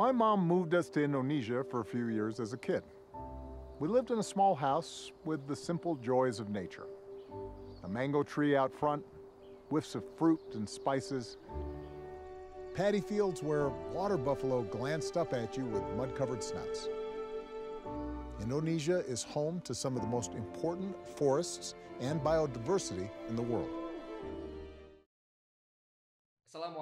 My mom moved us to Indonesia for a few years as a kid. We lived in a small house with the simple joys of nature. A mango tree out front, whiffs of fruit and spices, paddy fields where water buffalo glanced up at you with mud-covered snouts. Indonesia is home to some of the most important forests and biodiversity in the world.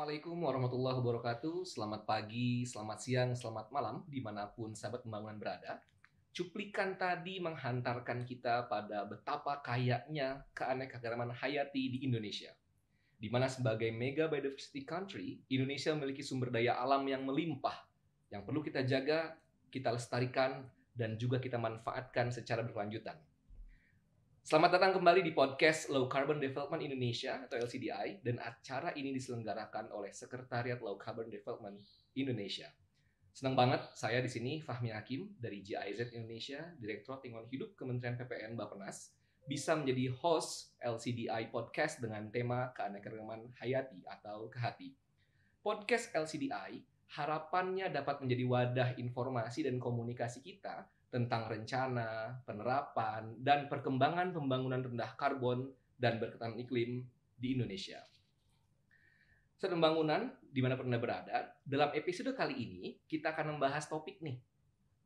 Assalamualaikum warahmatullahi wabarakatuh. Selamat pagi, selamat siang, selamat malam, dimanapun sahabat pembangunan berada. Cuplikan tadi menghantarkan kita pada betapa kayanya keanekaragaman hayati di Indonesia. Dimana sebagai mega biodiversity country, Indonesia memiliki sumber daya alam yang melimpah, yang perlu kita jaga, kita lestarikan, dan juga kita manfaatkan secara berkelanjutan. Selamat datang kembali di podcast Low Carbon Development Indonesia atau LCDI dan acara ini diselenggarakan oleh Sekretariat Low Carbon Development Indonesia. Senang banget saya di sini Fahmi Hakim dari GIZ Indonesia, Direktur Lingkungan Hidup Kementerian PPN bappenas bisa menjadi host LCDI podcast dengan tema keanekaragaman hayati atau kehati. Podcast LCDI harapannya dapat menjadi wadah informasi dan komunikasi kita tentang rencana, penerapan, dan perkembangan pembangunan rendah karbon dan berketahanan iklim di Indonesia. Saudara pembangunan, di mana pernah berada, dalam episode kali ini kita akan membahas topik nih,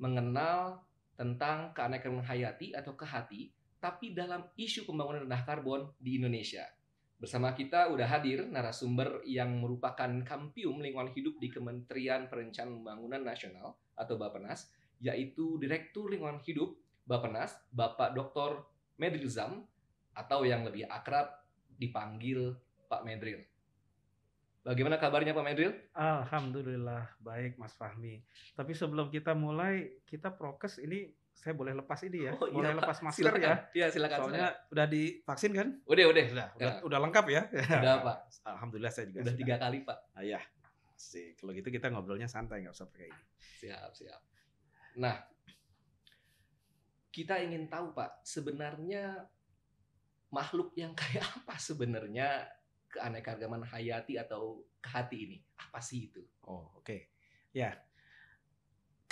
mengenal tentang keanekaragaman hayati atau kehati, tapi dalam isu pembangunan rendah karbon di Indonesia. Bersama kita udah hadir narasumber yang merupakan Kampium Lingkungan Hidup di Kementerian Perencanaan Pembangunan Nasional atau Bapenas, yaitu Direktur Lingkungan Hidup bapak nas Bapak Dr. Medril Zam, atau yang lebih akrab dipanggil Pak Medril. Bagaimana kabarnya Pak Medril? Alhamdulillah baik Mas Fahmi. Tapi sebelum kita mulai, kita prokes ini saya boleh lepas ini ya, oh, iya, boleh iya, lepas masker silakan. ya. Iya silakan. Soalnya silakan. udah divaksin kan? Udah udah Udah, ya. udah lengkap ya. Udah Pak. Alhamdulillah saya juga. Udah sudah. tiga kali Pak. Ayah. Iya. sih Kalau gitu kita ngobrolnya santai nggak usah pakai ini. Siap siap. Nah, kita ingin tahu Pak, sebenarnya makhluk yang kayak apa sebenarnya keanekaragaman hayati atau kehati ini? Apa sih itu? Oh, oke. Okay. Ya.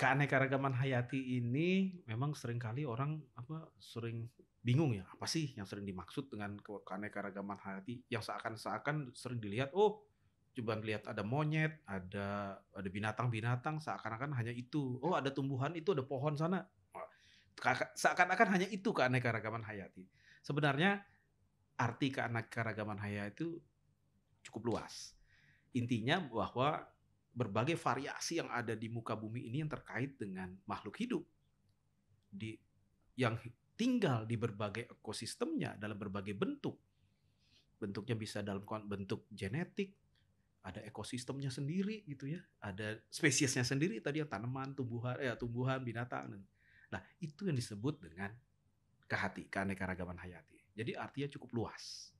Keanekaragaman hayati ini memang seringkali orang apa sering bingung ya, apa sih yang sering dimaksud dengan keanekaragaman hayati yang seakan-seakan sering dilihat, oh coba lihat ada monyet, ada ada binatang-binatang seakan-akan hanya itu. Oh, ada tumbuhan itu, ada pohon sana. Seakan-akan hanya itu keanekaragaman hayati. Sebenarnya arti keanekaragaman hayati itu cukup luas. Intinya bahwa berbagai variasi yang ada di muka bumi ini yang terkait dengan makhluk hidup di yang tinggal di berbagai ekosistemnya dalam berbagai bentuk. Bentuknya bisa dalam bentuk genetik, ada ekosistemnya sendiri gitu ya, ada spesiesnya sendiri tadi ya tanaman, tumbuhan, ya tumbuhan, binatang. Nah itu yang disebut dengan kehati, keanekaragaman hayati. Jadi artinya cukup luas.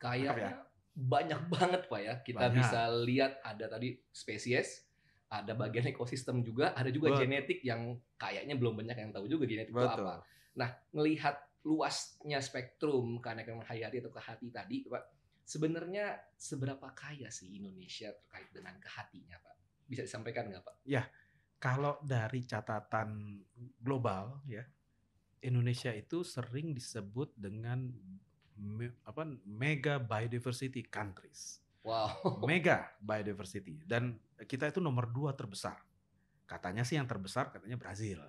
Kayaknya ya? banyak banget pak ya kita banyak. bisa lihat ada tadi spesies, ada bagian ekosistem juga, ada juga Betul. genetik yang kayaknya belum banyak yang tahu juga genetik Betul. itu apa. Nah melihat luasnya spektrum keanekaragaman hayati atau kehati tadi pak Sebenarnya seberapa kaya sih Indonesia terkait dengan kehatinya, Pak? Bisa disampaikan nggak, Pak? Ya, kalau dari catatan global ya, Indonesia itu sering disebut dengan me, apa mega biodiversity countries. Wow. Mega biodiversity dan kita itu nomor dua terbesar. Katanya sih yang terbesar katanya Brazil.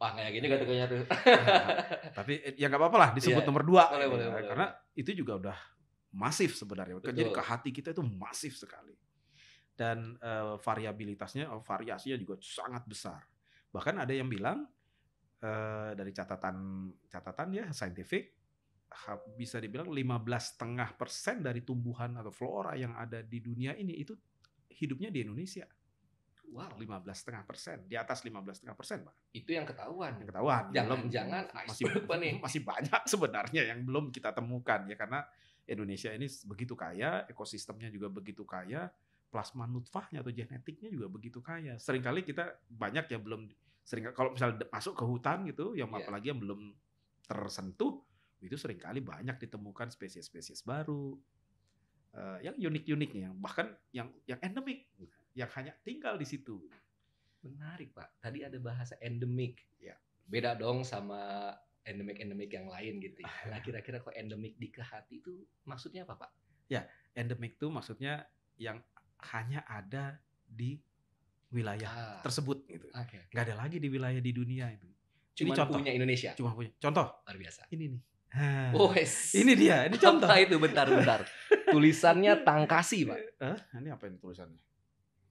Wah kayak gini gak tuh nah, tapi eh, ya nggak apa-apa lah disebut yeah. nomor dua. Gitu boleh, ya, boleh, karena boleh. itu juga udah masif sebenarnya. Betul. Jadi ke hati kita itu masif sekali. Dan uh, variabilitasnya, oh, variasinya juga sangat besar. Bahkan ada yang bilang uh, dari catatan catatan ya scientific eh, bisa dibilang setengah persen dari tumbuhan atau flora yang ada di dunia ini itu hidupnya di Indonesia. Wow, setengah persen di atas setengah persen pak. Itu yang ketahuan. Yang ketahuan. Jangan belum, jangan masih, masih banyak sebenarnya yang belum kita temukan ya karena Indonesia ini begitu kaya, ekosistemnya juga begitu kaya, plasma nutfahnya atau genetiknya juga begitu kaya. Seringkali kita banyak yang belum sering kalau misalnya masuk ke hutan gitu, yang yeah. apalagi yang belum tersentuh, itu seringkali banyak ditemukan spesies-spesies baru. Uh, yang unik-uniknya, yang bahkan yang yang endemik, yang hanya tinggal di situ. Menarik, Pak. Tadi ada bahasa endemik. Ya. Beda dong sama endemik-endemik yang lain gitu ya. Nah kira-kira kok endemik di kehati itu maksudnya apa Pak? Ya endemik itu maksudnya yang hanya ada di wilayah ah, tersebut gitu. Okay. Gak ada lagi di wilayah di dunia itu. Cuma contoh, punya Indonesia. Cuma punya. Contoh. Luar biasa. Ini nih. Ha, oh, yes. ini dia. Ini contoh. Apa itu bentar bentar. tulisannya tangkasi pak. Huh? Ini apa ini tulisannya?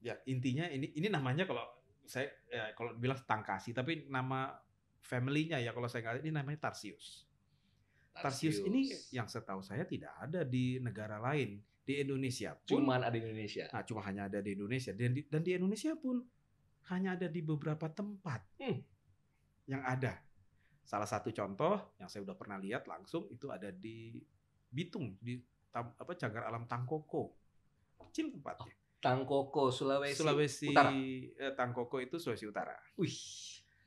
Ya intinya ini ini namanya kalau saya ya, kalau bilang tangkasi tapi nama family-nya ya kalau saya nggak ini namanya Tarsius. Tarsius. Tarsius ini yang setahu saya tidak ada di negara lain di Indonesia pun cuman ada di Indonesia. Nah, cuma hanya ada di Indonesia dan di, dan di Indonesia pun hanya ada di beberapa tempat hmm. yang ada. Salah satu contoh yang saya udah pernah lihat langsung itu ada di Bitung di tam, apa cagar alam Tangkoko. Kecil tempatnya. Oh, Tangkoko Sulawesi, Sulawesi Utara. Eh, Tangkoko itu Sulawesi Utara. Wih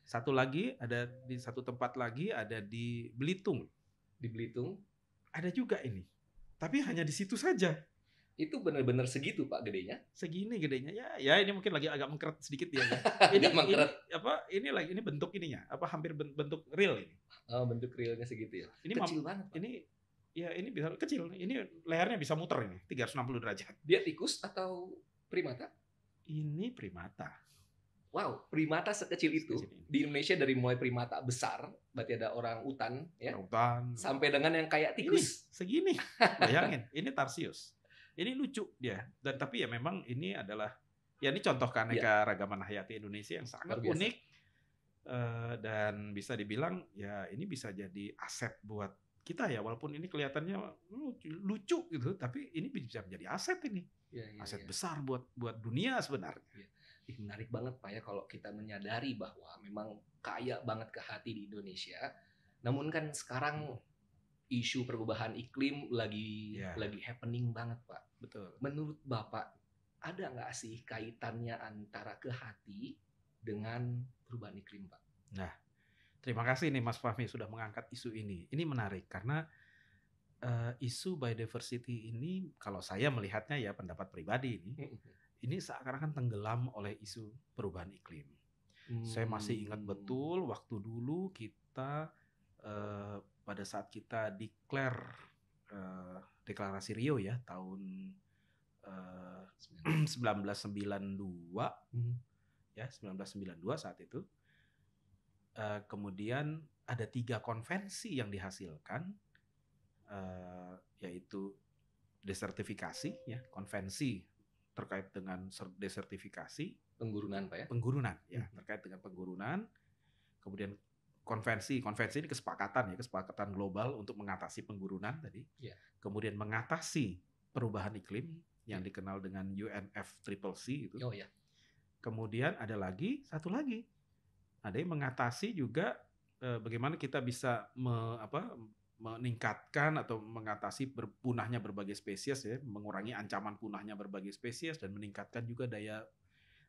satu lagi ada di satu tempat lagi ada di Belitung. Di Belitung ada juga ini. Tapi hanya di situ saja. Itu benar-benar segitu Pak gedenya? Segini gedenya. Ya, ya ini mungkin lagi agak mengkeret sedikit Ya. ini, ini apa ini lagi ini bentuk ininya apa hampir bentuk real ini. Oh, bentuk realnya segitu ya. Ini kecil banget. Pak. Ini ya ini bisa kecil. Ini lehernya bisa muter ini 360 derajat. Dia tikus atau primata? Ini primata wow primata sekecil itu sekecil di Indonesia dari mulai primata besar berarti ada orang utan ya utan sampai dengan yang kayak tikus ini, segini bayangin ini tarsius ini lucu dia ya. dan tapi ya memang ini adalah ya ini contoh keanekaragaman ya. hayati Indonesia yang sangat unik eh, dan bisa dibilang ya ini bisa jadi aset buat kita ya walaupun ini kelihatannya hmm, lucu, gitu tapi ini bisa menjadi aset ini ya, ya, aset ya. besar buat buat dunia sebenarnya ya. Ih, menarik banget Pak ya kalau kita menyadari bahwa memang kaya banget ke hati di Indonesia. Namun kan sekarang hmm. isu perubahan iklim lagi yeah. lagi happening banget Pak. Betul. Menurut Bapak ada nggak sih kaitannya antara ke hati dengan perubahan iklim Pak? Nah, terima kasih nih Mas Fahmi sudah mengangkat isu ini. Ini menarik karena uh, isu biodiversity ini kalau saya melihatnya ya pendapat pribadi ini ini seakan-akan tenggelam oleh isu perubahan iklim. Hmm. Saya masih ingat hmm. betul waktu dulu kita uh, pada saat kita declare uh, deklarasi Rio ya tahun uh, eh, 1992 hmm. ya 1992 saat itu uh, kemudian ada tiga konvensi yang dihasilkan uh, yaitu desertifikasi ya konvensi terkait dengan desertifikasi penggurunan pak ya penggurunan ya hmm. terkait dengan penggurunan kemudian konvensi konvensi ini kesepakatan ya kesepakatan global untuk mengatasi penggurunan tadi yeah. kemudian mengatasi perubahan iklim iya. yang yeah. dikenal dengan UNFCCC itu oh, yeah. kemudian ada lagi satu lagi ada yang mengatasi juga eh, bagaimana kita bisa me, apa meningkatkan atau mengatasi berpunahnya berbagai spesies ya, mengurangi ancaman punahnya berbagai spesies dan meningkatkan juga daya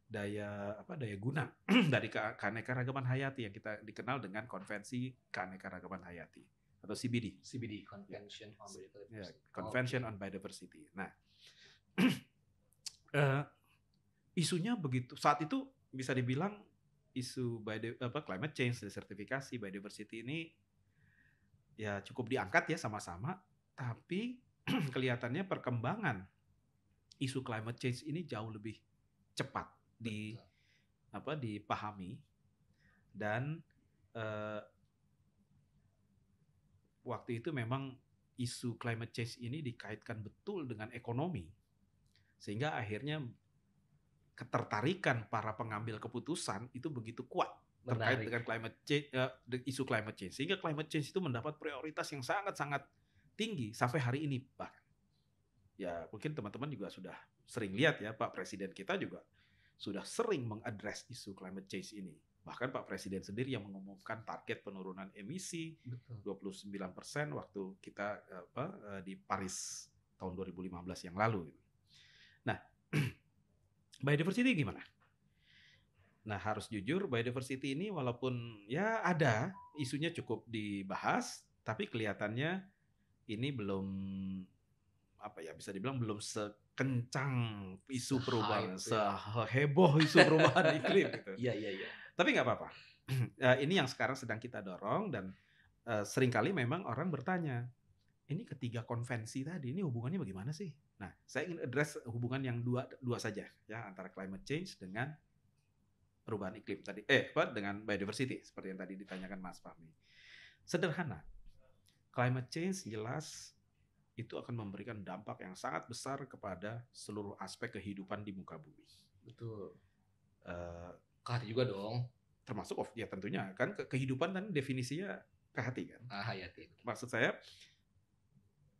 daya apa daya guna dari keanekaragaman hayati yang kita dikenal dengan konvensi keanekaragaman hayati atau CBD. CBD ya. Convention yeah. on Biodiversity. Yeah, Convention okay. on Biodiversity. Nah, uh, isunya begitu saat itu bisa dibilang isu the, apa climate change sertifikasi biodiversity ini ya cukup diangkat ya sama-sama, tapi kelihatannya perkembangan isu climate change ini jauh lebih cepat di Betul. apa dipahami dan eh, waktu itu memang isu climate change ini dikaitkan betul dengan ekonomi sehingga akhirnya ketertarikan para pengambil keputusan itu begitu kuat terkait dengan climate change uh, isu climate change sehingga climate change itu mendapat prioritas yang sangat-sangat tinggi sampai hari ini pak ya mungkin teman-teman juga sudah sering lihat ya Pak Presiden kita juga sudah sering mengadres isu climate change ini bahkan Pak Presiden sendiri yang mengumumkan target penurunan emisi Betul. 29% waktu kita eh, apa eh, di Paris tahun 2015 yang lalu nah biodiversity gimana Nah, harus jujur biodiversity ini walaupun ya ada isunya cukup dibahas, tapi kelihatannya ini belum apa ya bisa dibilang belum sekencang isu perubahan, ya. seheboh isu perubahan iklim gitu. Iya, iya, iya. Tapi nggak apa-apa. Eh, ini yang sekarang sedang kita dorong dan eh, seringkali memang orang bertanya, ini ketiga konvensi tadi ini hubungannya bagaimana sih? Nah, saya ingin address hubungan yang dua dua saja ya antara climate change dengan perubahan iklim tadi eh apa dengan biodiversity seperti yang tadi ditanyakan Mas Fahmi. Sederhana. Climate change jelas itu akan memberikan dampak yang sangat besar kepada seluruh aspek kehidupan di muka bumi. Betul. Uh, juga dong. Termasuk of ya tentunya kan kehidupan dan definisinya ke kan. Ah, hati. Iya, iya, iya. Maksud saya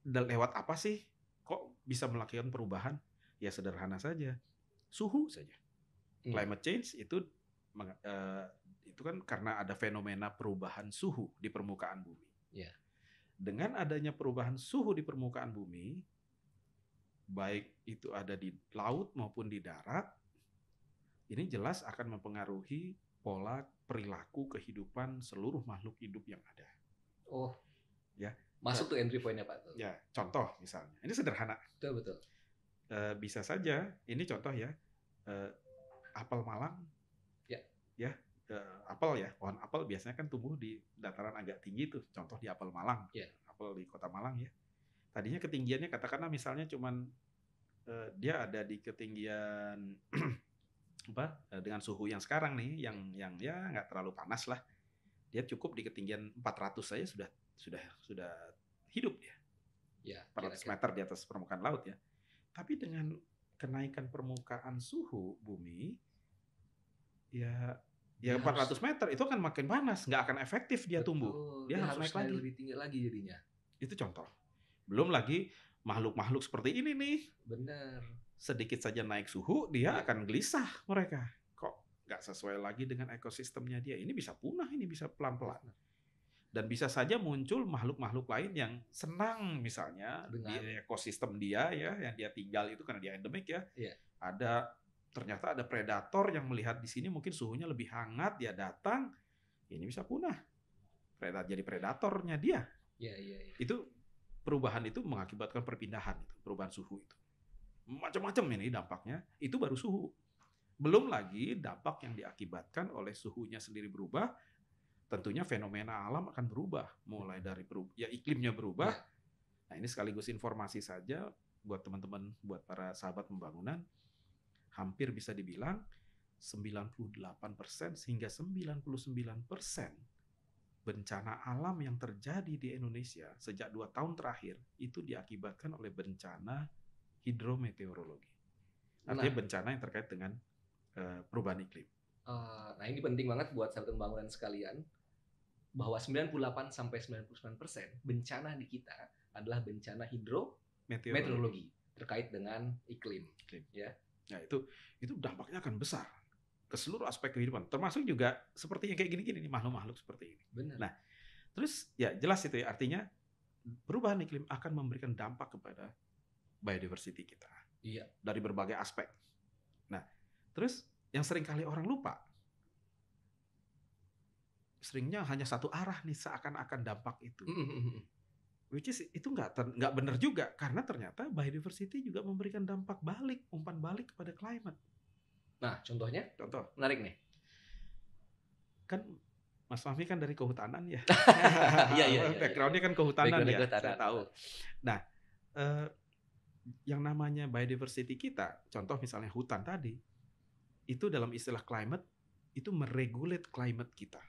lewat apa sih kok bisa melakukan perubahan? Ya sederhana saja. Suhu saja. Climate change itu Eh, itu kan karena ada fenomena perubahan suhu di permukaan bumi. Yeah. Dengan adanya perubahan suhu di permukaan bumi, baik itu ada di laut maupun di darat, ini jelas akan mempengaruhi pola perilaku kehidupan seluruh makhluk hidup yang ada. Oh. Ya. Masuk tuh entry pointnya Pak. Ya, contoh misalnya. Ini sederhana. Betul betul. E, bisa saja ini contoh ya. E, apel malang apel ya pohon apel biasanya kan tumbuh di dataran agak tinggi tuh contoh di apel Malang yeah. apel di kota Malang ya tadinya ketinggiannya katakanlah misalnya cuman uh, dia ada di ketinggian apa eh, dengan suhu yang sekarang nih yang iya. yang ya nggak terlalu panas lah dia cukup di ketinggian 400 saja sudah sudah sudah hidup dia ya, 400 kira-kira. meter di atas permukaan laut ya tapi dengan kenaikan permukaan suhu bumi ya ya, dia 400 harus, meter itu akan makin panas, nggak akan efektif dia betul, tumbuh. Dia, dia harus, harus naik lagi. Lebih tinggi lagi jadinya. Itu contoh. Belum lagi makhluk-makhluk seperti ini nih. Benar. Sedikit saja naik suhu, dia ya. akan gelisah mereka. Kok nggak sesuai lagi dengan ekosistemnya dia. Ini bisa punah, ini bisa pelan-pelan. Dan bisa saja muncul makhluk-makhluk lain yang senang misalnya dengan di ekosistem dia ya, yang dia tinggal itu karena dia endemik ya. ya. Ada ternyata ada predator yang melihat di sini mungkin suhunya lebih hangat dia datang ya ini bisa punah predator jadi predatornya dia ya, ya, ya. itu perubahan itu mengakibatkan perpindahan perubahan suhu itu macam-macam ini dampaknya itu baru suhu belum lagi dampak yang diakibatkan oleh suhunya sendiri berubah tentunya fenomena alam akan berubah mulai dari berubah, ya iklimnya berubah ya. nah ini sekaligus informasi saja buat teman-teman buat para sahabat pembangunan hampir bisa dibilang 98% sehingga 99% bencana alam yang terjadi di Indonesia sejak dua tahun terakhir itu diakibatkan oleh bencana hidrometeorologi. Artinya nah, bencana yang terkait dengan uh, perubahan iklim. Uh, nah ini penting banget buat sahabat pembangunan sekalian bahwa 98 sampai 99 persen bencana di kita adalah bencana hidrometeorologi terkait dengan iklim, iklim. ya Nah itu itu dampaknya akan besar ke seluruh aspek kehidupan, termasuk juga seperti yang kayak gini-gini nih makhluk-makhluk seperti ini. Benar. Nah terus ya jelas itu ya artinya perubahan iklim akan memberikan dampak kepada biodiversity kita. Iya. Dari berbagai aspek. Nah terus yang sering kali orang lupa seringnya hanya satu arah nih seakan-akan dampak itu. Mm-hmm which is itu nggak nggak benar juga karena ternyata biodiversity juga memberikan dampak balik umpan balik kepada climate. Nah, contohnya? Contoh. Menarik nih. Kan Mas Fahmi kan dari kehutanan ya. Iya, iya, iya iya. Backgroundnya kan kehutanan Background ya. Kita Saya tahu. Nah, eh, yang namanya biodiversity kita, contoh misalnya hutan tadi, itu dalam istilah climate itu meregulate climate kita.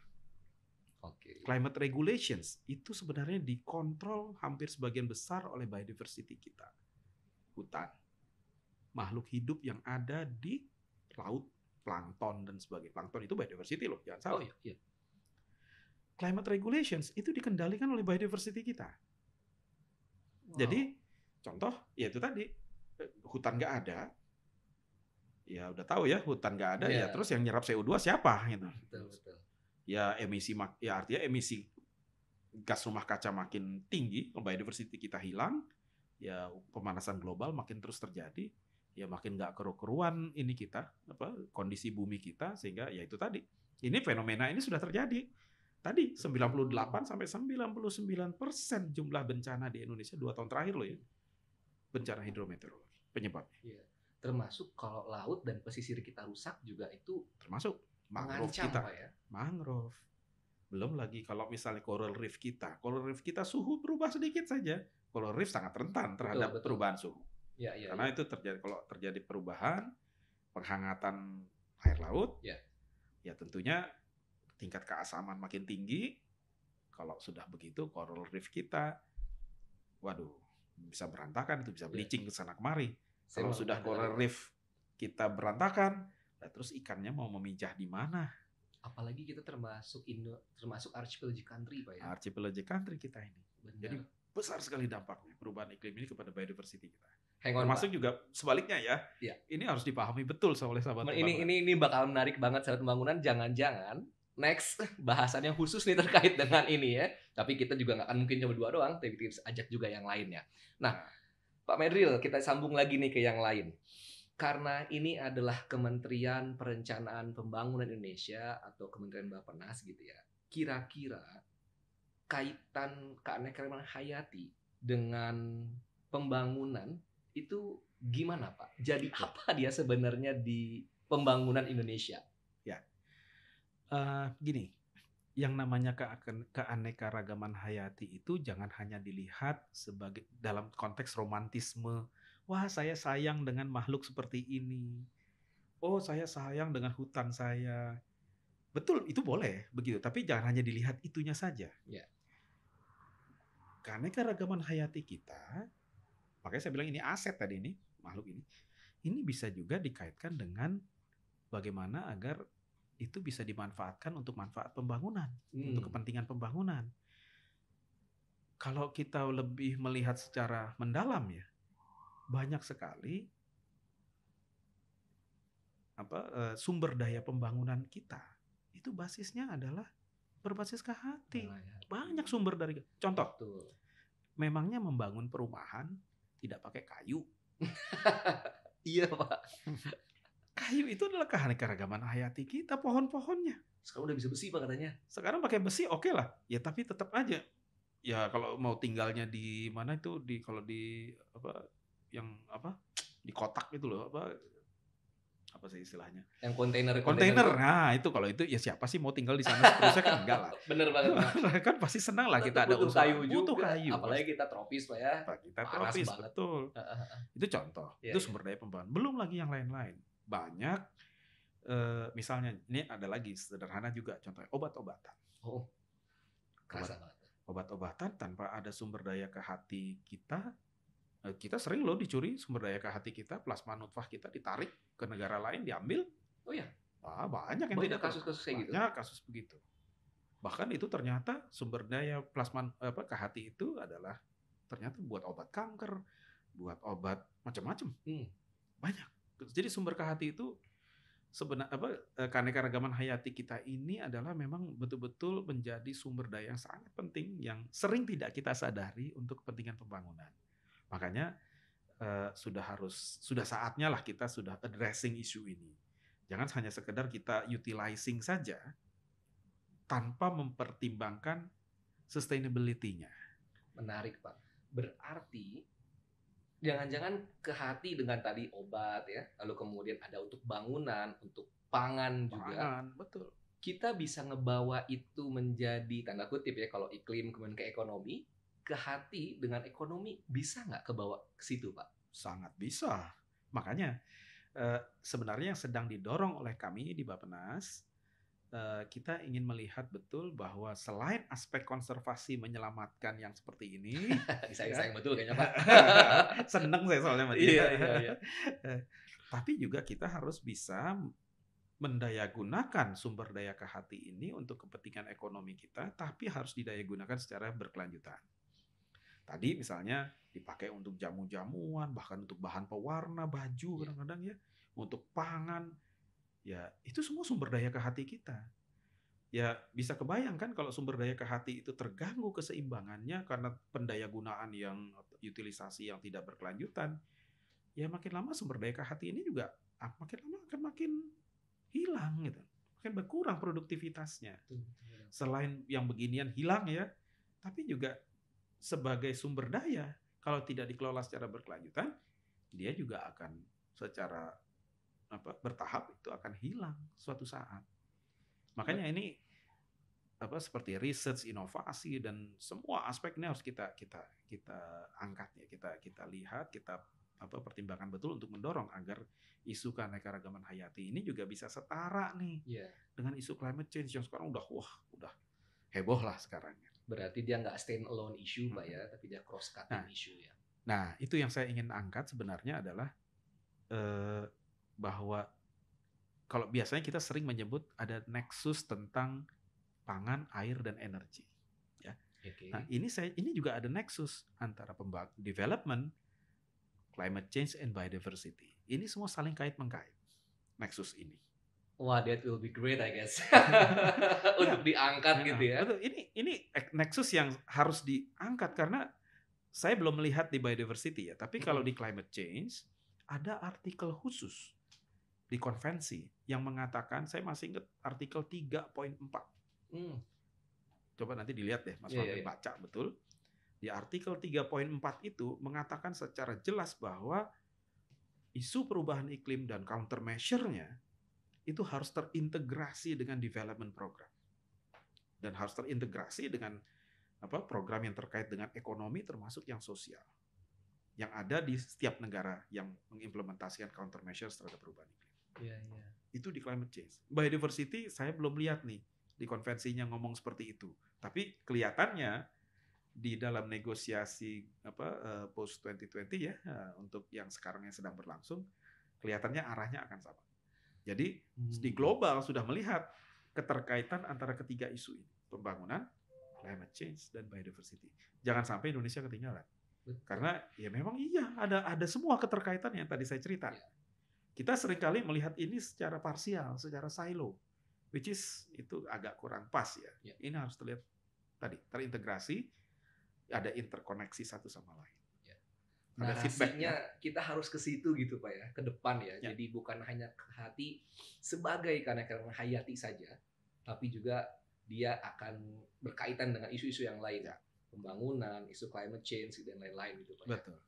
Okay. Climate regulations itu sebenarnya dikontrol hampir sebagian besar oleh biodiversity kita. Hutan, makhluk hidup yang ada di laut, plankton dan sebagainya. Plankton itu biodiversity loh, jangan salah. Oh, iya, iya. Climate regulations itu dikendalikan oleh biodiversity kita. Wow. Jadi contoh ya itu tadi hutan nggak ada, ya udah tahu ya hutan nggak ada yeah. ya iya. terus yang nyerap CO2 siapa gitu. Betul, betul ya emisi ya artinya emisi gas rumah kaca makin tinggi, biodiversity kita hilang, ya pemanasan global makin terus terjadi, ya makin nggak keru-keruan ini kita, apa kondisi bumi kita sehingga ya itu tadi. Ini fenomena ini sudah terjadi. Tadi 98 sampai 99 persen jumlah bencana di Indonesia dua tahun terakhir loh ya. Bencana hidrometeorologi penyebabnya. Iya, termasuk kalau laut dan pesisir kita rusak juga itu termasuk mangrove Mengancam, kita. Ya? Mangrove. Belum lagi kalau misalnya coral reef kita, coral reef kita suhu berubah sedikit saja, coral reef sangat rentan terhadap betul, betul. perubahan suhu. Ya, ya, Karena ya. itu terjadi kalau terjadi perubahan penghangatan air laut, ya, ya tentunya tingkat keasaman makin tinggi. Kalau sudah begitu, coral reef kita, waduh, bisa berantakan itu bisa ya. bleaching ya. ke sana kemari. Kalau sudah coral reef kita berantakan, Nah, terus ikannya mau memijah di mana? Apalagi kita termasuk Indo, termasuk archipelagic country, Pak ya. Archipelagic country kita ini. Benar. Jadi besar sekali dampaknya perubahan iklim ini kepada biodiversity kita. Hang on, Termasuk Pak. juga sebaliknya ya. ya. Ini harus dipahami betul oleh sahabat. Ini ini ini bakal menarik banget sahabat pembangunan. Jangan-jangan next bahasannya khusus nih terkait dengan ini ya. Tapi kita juga nggak akan mungkin coba dua doang. Tapi kita ajak juga yang lainnya. Nah, nah, Pak Medril, kita sambung lagi nih ke yang lain karena ini adalah Kementerian Perencanaan Pembangunan Indonesia atau Kementerian Bapenas gitu ya. Kira-kira kaitan keanekaragaman hayati dengan pembangunan itu gimana Pak? Jadi iya. apa dia sebenarnya di pembangunan Indonesia? Ya, uh, gini, yang namanya ke keanekaragaman hayati itu jangan hanya dilihat sebagai dalam konteks romantisme wah saya sayang dengan makhluk seperti ini. Oh, saya sayang dengan hutan saya. Betul, itu boleh begitu, tapi jangan hanya dilihat itunya saja. Ya. Karena keragaman hayati kita, makanya saya bilang ini aset tadi ini, makhluk ini. Ini bisa juga dikaitkan dengan bagaimana agar itu bisa dimanfaatkan untuk manfaat pembangunan, hmm. untuk kepentingan pembangunan. Kalau kita lebih melihat secara mendalam ya, banyak sekali apa eh, sumber daya pembangunan kita itu basisnya adalah berbasis ke hati. Ya. Banyak sumber dari contoh. Betul. Memangnya membangun perumahan tidak pakai kayu? iya, Pak. kayu itu adalah keanekaragaman hayati kita, pohon-pohonnya. Sekarang udah bisa besi, Pak katanya. Sekarang pakai besi oke okay lah. Ya tapi tetap aja ya kalau mau tinggalnya di mana itu di kalau di apa yang apa di kotak itu loh apa apa sih istilahnya? Yang kontainer kontainer. Nah, itu kalau itu ya siapa sih mau tinggal di sana terusnya kan enggak lah. Bener banget. kan pasti senang lah kita ada butuh Kayu juga, butuh kayu. Apalagi kita tropis lah ya. Kita tropis betul. Itu contoh. Iya, itu iya. sumber daya pembangunan. Belum lagi yang lain-lain. Banyak uh, misalnya ini ada lagi sederhana juga contohnya obat-obatan. Oh. Obat-obatan tanpa ada sumber daya ke hati kita Eh, kita sering loh dicuri sumber daya ke hati kita, plasma nutfah kita ditarik ke negara lain, diambil. Oh ya. Ah, banyak yang banyak tidak kasus-kasus kayak gitu. Banyak kasus begitu. Bahkan itu ternyata sumber daya plasma eh, apa ke hati itu adalah ternyata buat obat kanker, buat obat macam-macam. Hmm. Banyak. Jadi sumber ke hati itu sebenarnya apa eh, keanekaragaman hayati kita ini adalah memang betul-betul menjadi sumber daya yang sangat penting yang sering tidak kita sadari untuk kepentingan pembangunan. Makanya eh, sudah harus sudah saatnya lah kita sudah addressing isu ini. Jangan hanya sekedar kita utilizing saja tanpa mempertimbangkan sustainability-nya. Menarik, Pak. Berarti jangan-jangan ke hati dengan tadi obat ya, lalu kemudian ada untuk bangunan, untuk pangan, pangan juga. Pangan, betul. Kita bisa ngebawa itu menjadi tanda kutip ya kalau iklim kemudian ke ekonomi, ke hati dengan ekonomi bisa nggak kebawa ke situ Pak? Sangat bisa. Makanya uh, sebenarnya yang sedang didorong oleh kami di Bappenas eh, kita ingin melihat betul bahwa selain aspek konservasi menyelamatkan yang seperti ini, saya sayang ya. betul kayaknya Pak. Seneng saya soalnya Mas. Iya, iya, iya. Eh, tapi juga kita harus bisa mendayagunakan sumber daya ke hati ini untuk kepentingan ekonomi kita, tapi harus didayagunakan secara berkelanjutan. Tadi misalnya dipakai untuk jamu-jamuan, bahkan untuk bahan pewarna baju iya. kadang-kadang ya, untuk pangan. Ya, itu semua sumber daya ke hati kita. Ya, bisa kebayangkan kalau sumber daya ke hati itu terganggu keseimbangannya karena pendaya gunaan yang utilisasi yang tidak berkelanjutan. Ya, makin lama sumber daya ke hati ini juga ah, makin lama akan makin hilang gitu. Makin berkurang produktivitasnya. Selain yang beginian hilang ya, tapi juga sebagai sumber daya kalau tidak dikelola secara berkelanjutan, dia juga akan secara apa bertahap itu akan hilang suatu saat. Makanya ini apa seperti research, inovasi dan semua aspek ini harus kita kita kita angkat ya, kita kita lihat, kita apa pertimbangan betul untuk mendorong agar isu keanekaragaman hayati ini juga bisa setara nih yeah. dengan isu climate change yang sekarang udah wah udah heboh lah sekarang ya. Berarti dia nggak stand alone issue, Pak hmm. ya, tapi dia cross cutting nah, issue ya. Nah, itu yang saya ingin angkat sebenarnya adalah eh, bahwa kalau biasanya kita sering menyebut ada nexus tentang pangan, air, dan energi. Ya. Okay. Nah, ini saya ini juga ada nexus antara pembang development, climate change, and biodiversity. Ini semua saling kait mengkait nexus ini. Wah, that will be great, I guess. Untuk ya, diangkat ya, gitu ya. Betul. Ini ini nexus yang harus diangkat karena saya belum melihat di biodiversity ya. Tapi kalau di climate change ada artikel khusus di konvensi yang mengatakan saya masih ingat artikel 3.4. Hmm. Coba nanti dilihat deh, Mas yeah, yeah. Iya. baca betul. Di artikel 3.4 itu mengatakan secara jelas bahwa isu perubahan iklim dan countermeasure-nya itu harus terintegrasi dengan development program dan harus terintegrasi dengan apa program yang terkait dengan ekonomi termasuk yang sosial yang ada di setiap negara yang mengimplementasikan countermeasures terhadap perubahan iklim. Iya, iya. Itu di climate change. Biodiversity saya belum lihat nih di konvensinya ngomong seperti itu. Tapi kelihatannya di dalam negosiasi apa eh, post 2020 ya eh, untuk yang sekarang yang sedang berlangsung kelihatannya arahnya akan sama. Jadi hmm. di global sudah melihat keterkaitan antara ketiga isu ini, pembangunan, climate change dan biodiversity. Jangan sampai Indonesia ketinggalan. Karena ya memang iya ada ada semua keterkaitan yang tadi saya cerita. Iya. Kita seringkali melihat ini secara parsial, secara silo, which is itu agak kurang pas ya. Iya. Ini harus terlihat tadi terintegrasi, ada interkoneksi satu sama lain ada feedbacknya ya? kita harus ke situ gitu pak ya ke depan ya. ya jadi bukan hanya ke hati sebagai karena karena hayati saja tapi juga dia akan berkaitan dengan isu-isu yang lain ya. pembangunan isu climate change dan lain-lain gitu pak ya. betul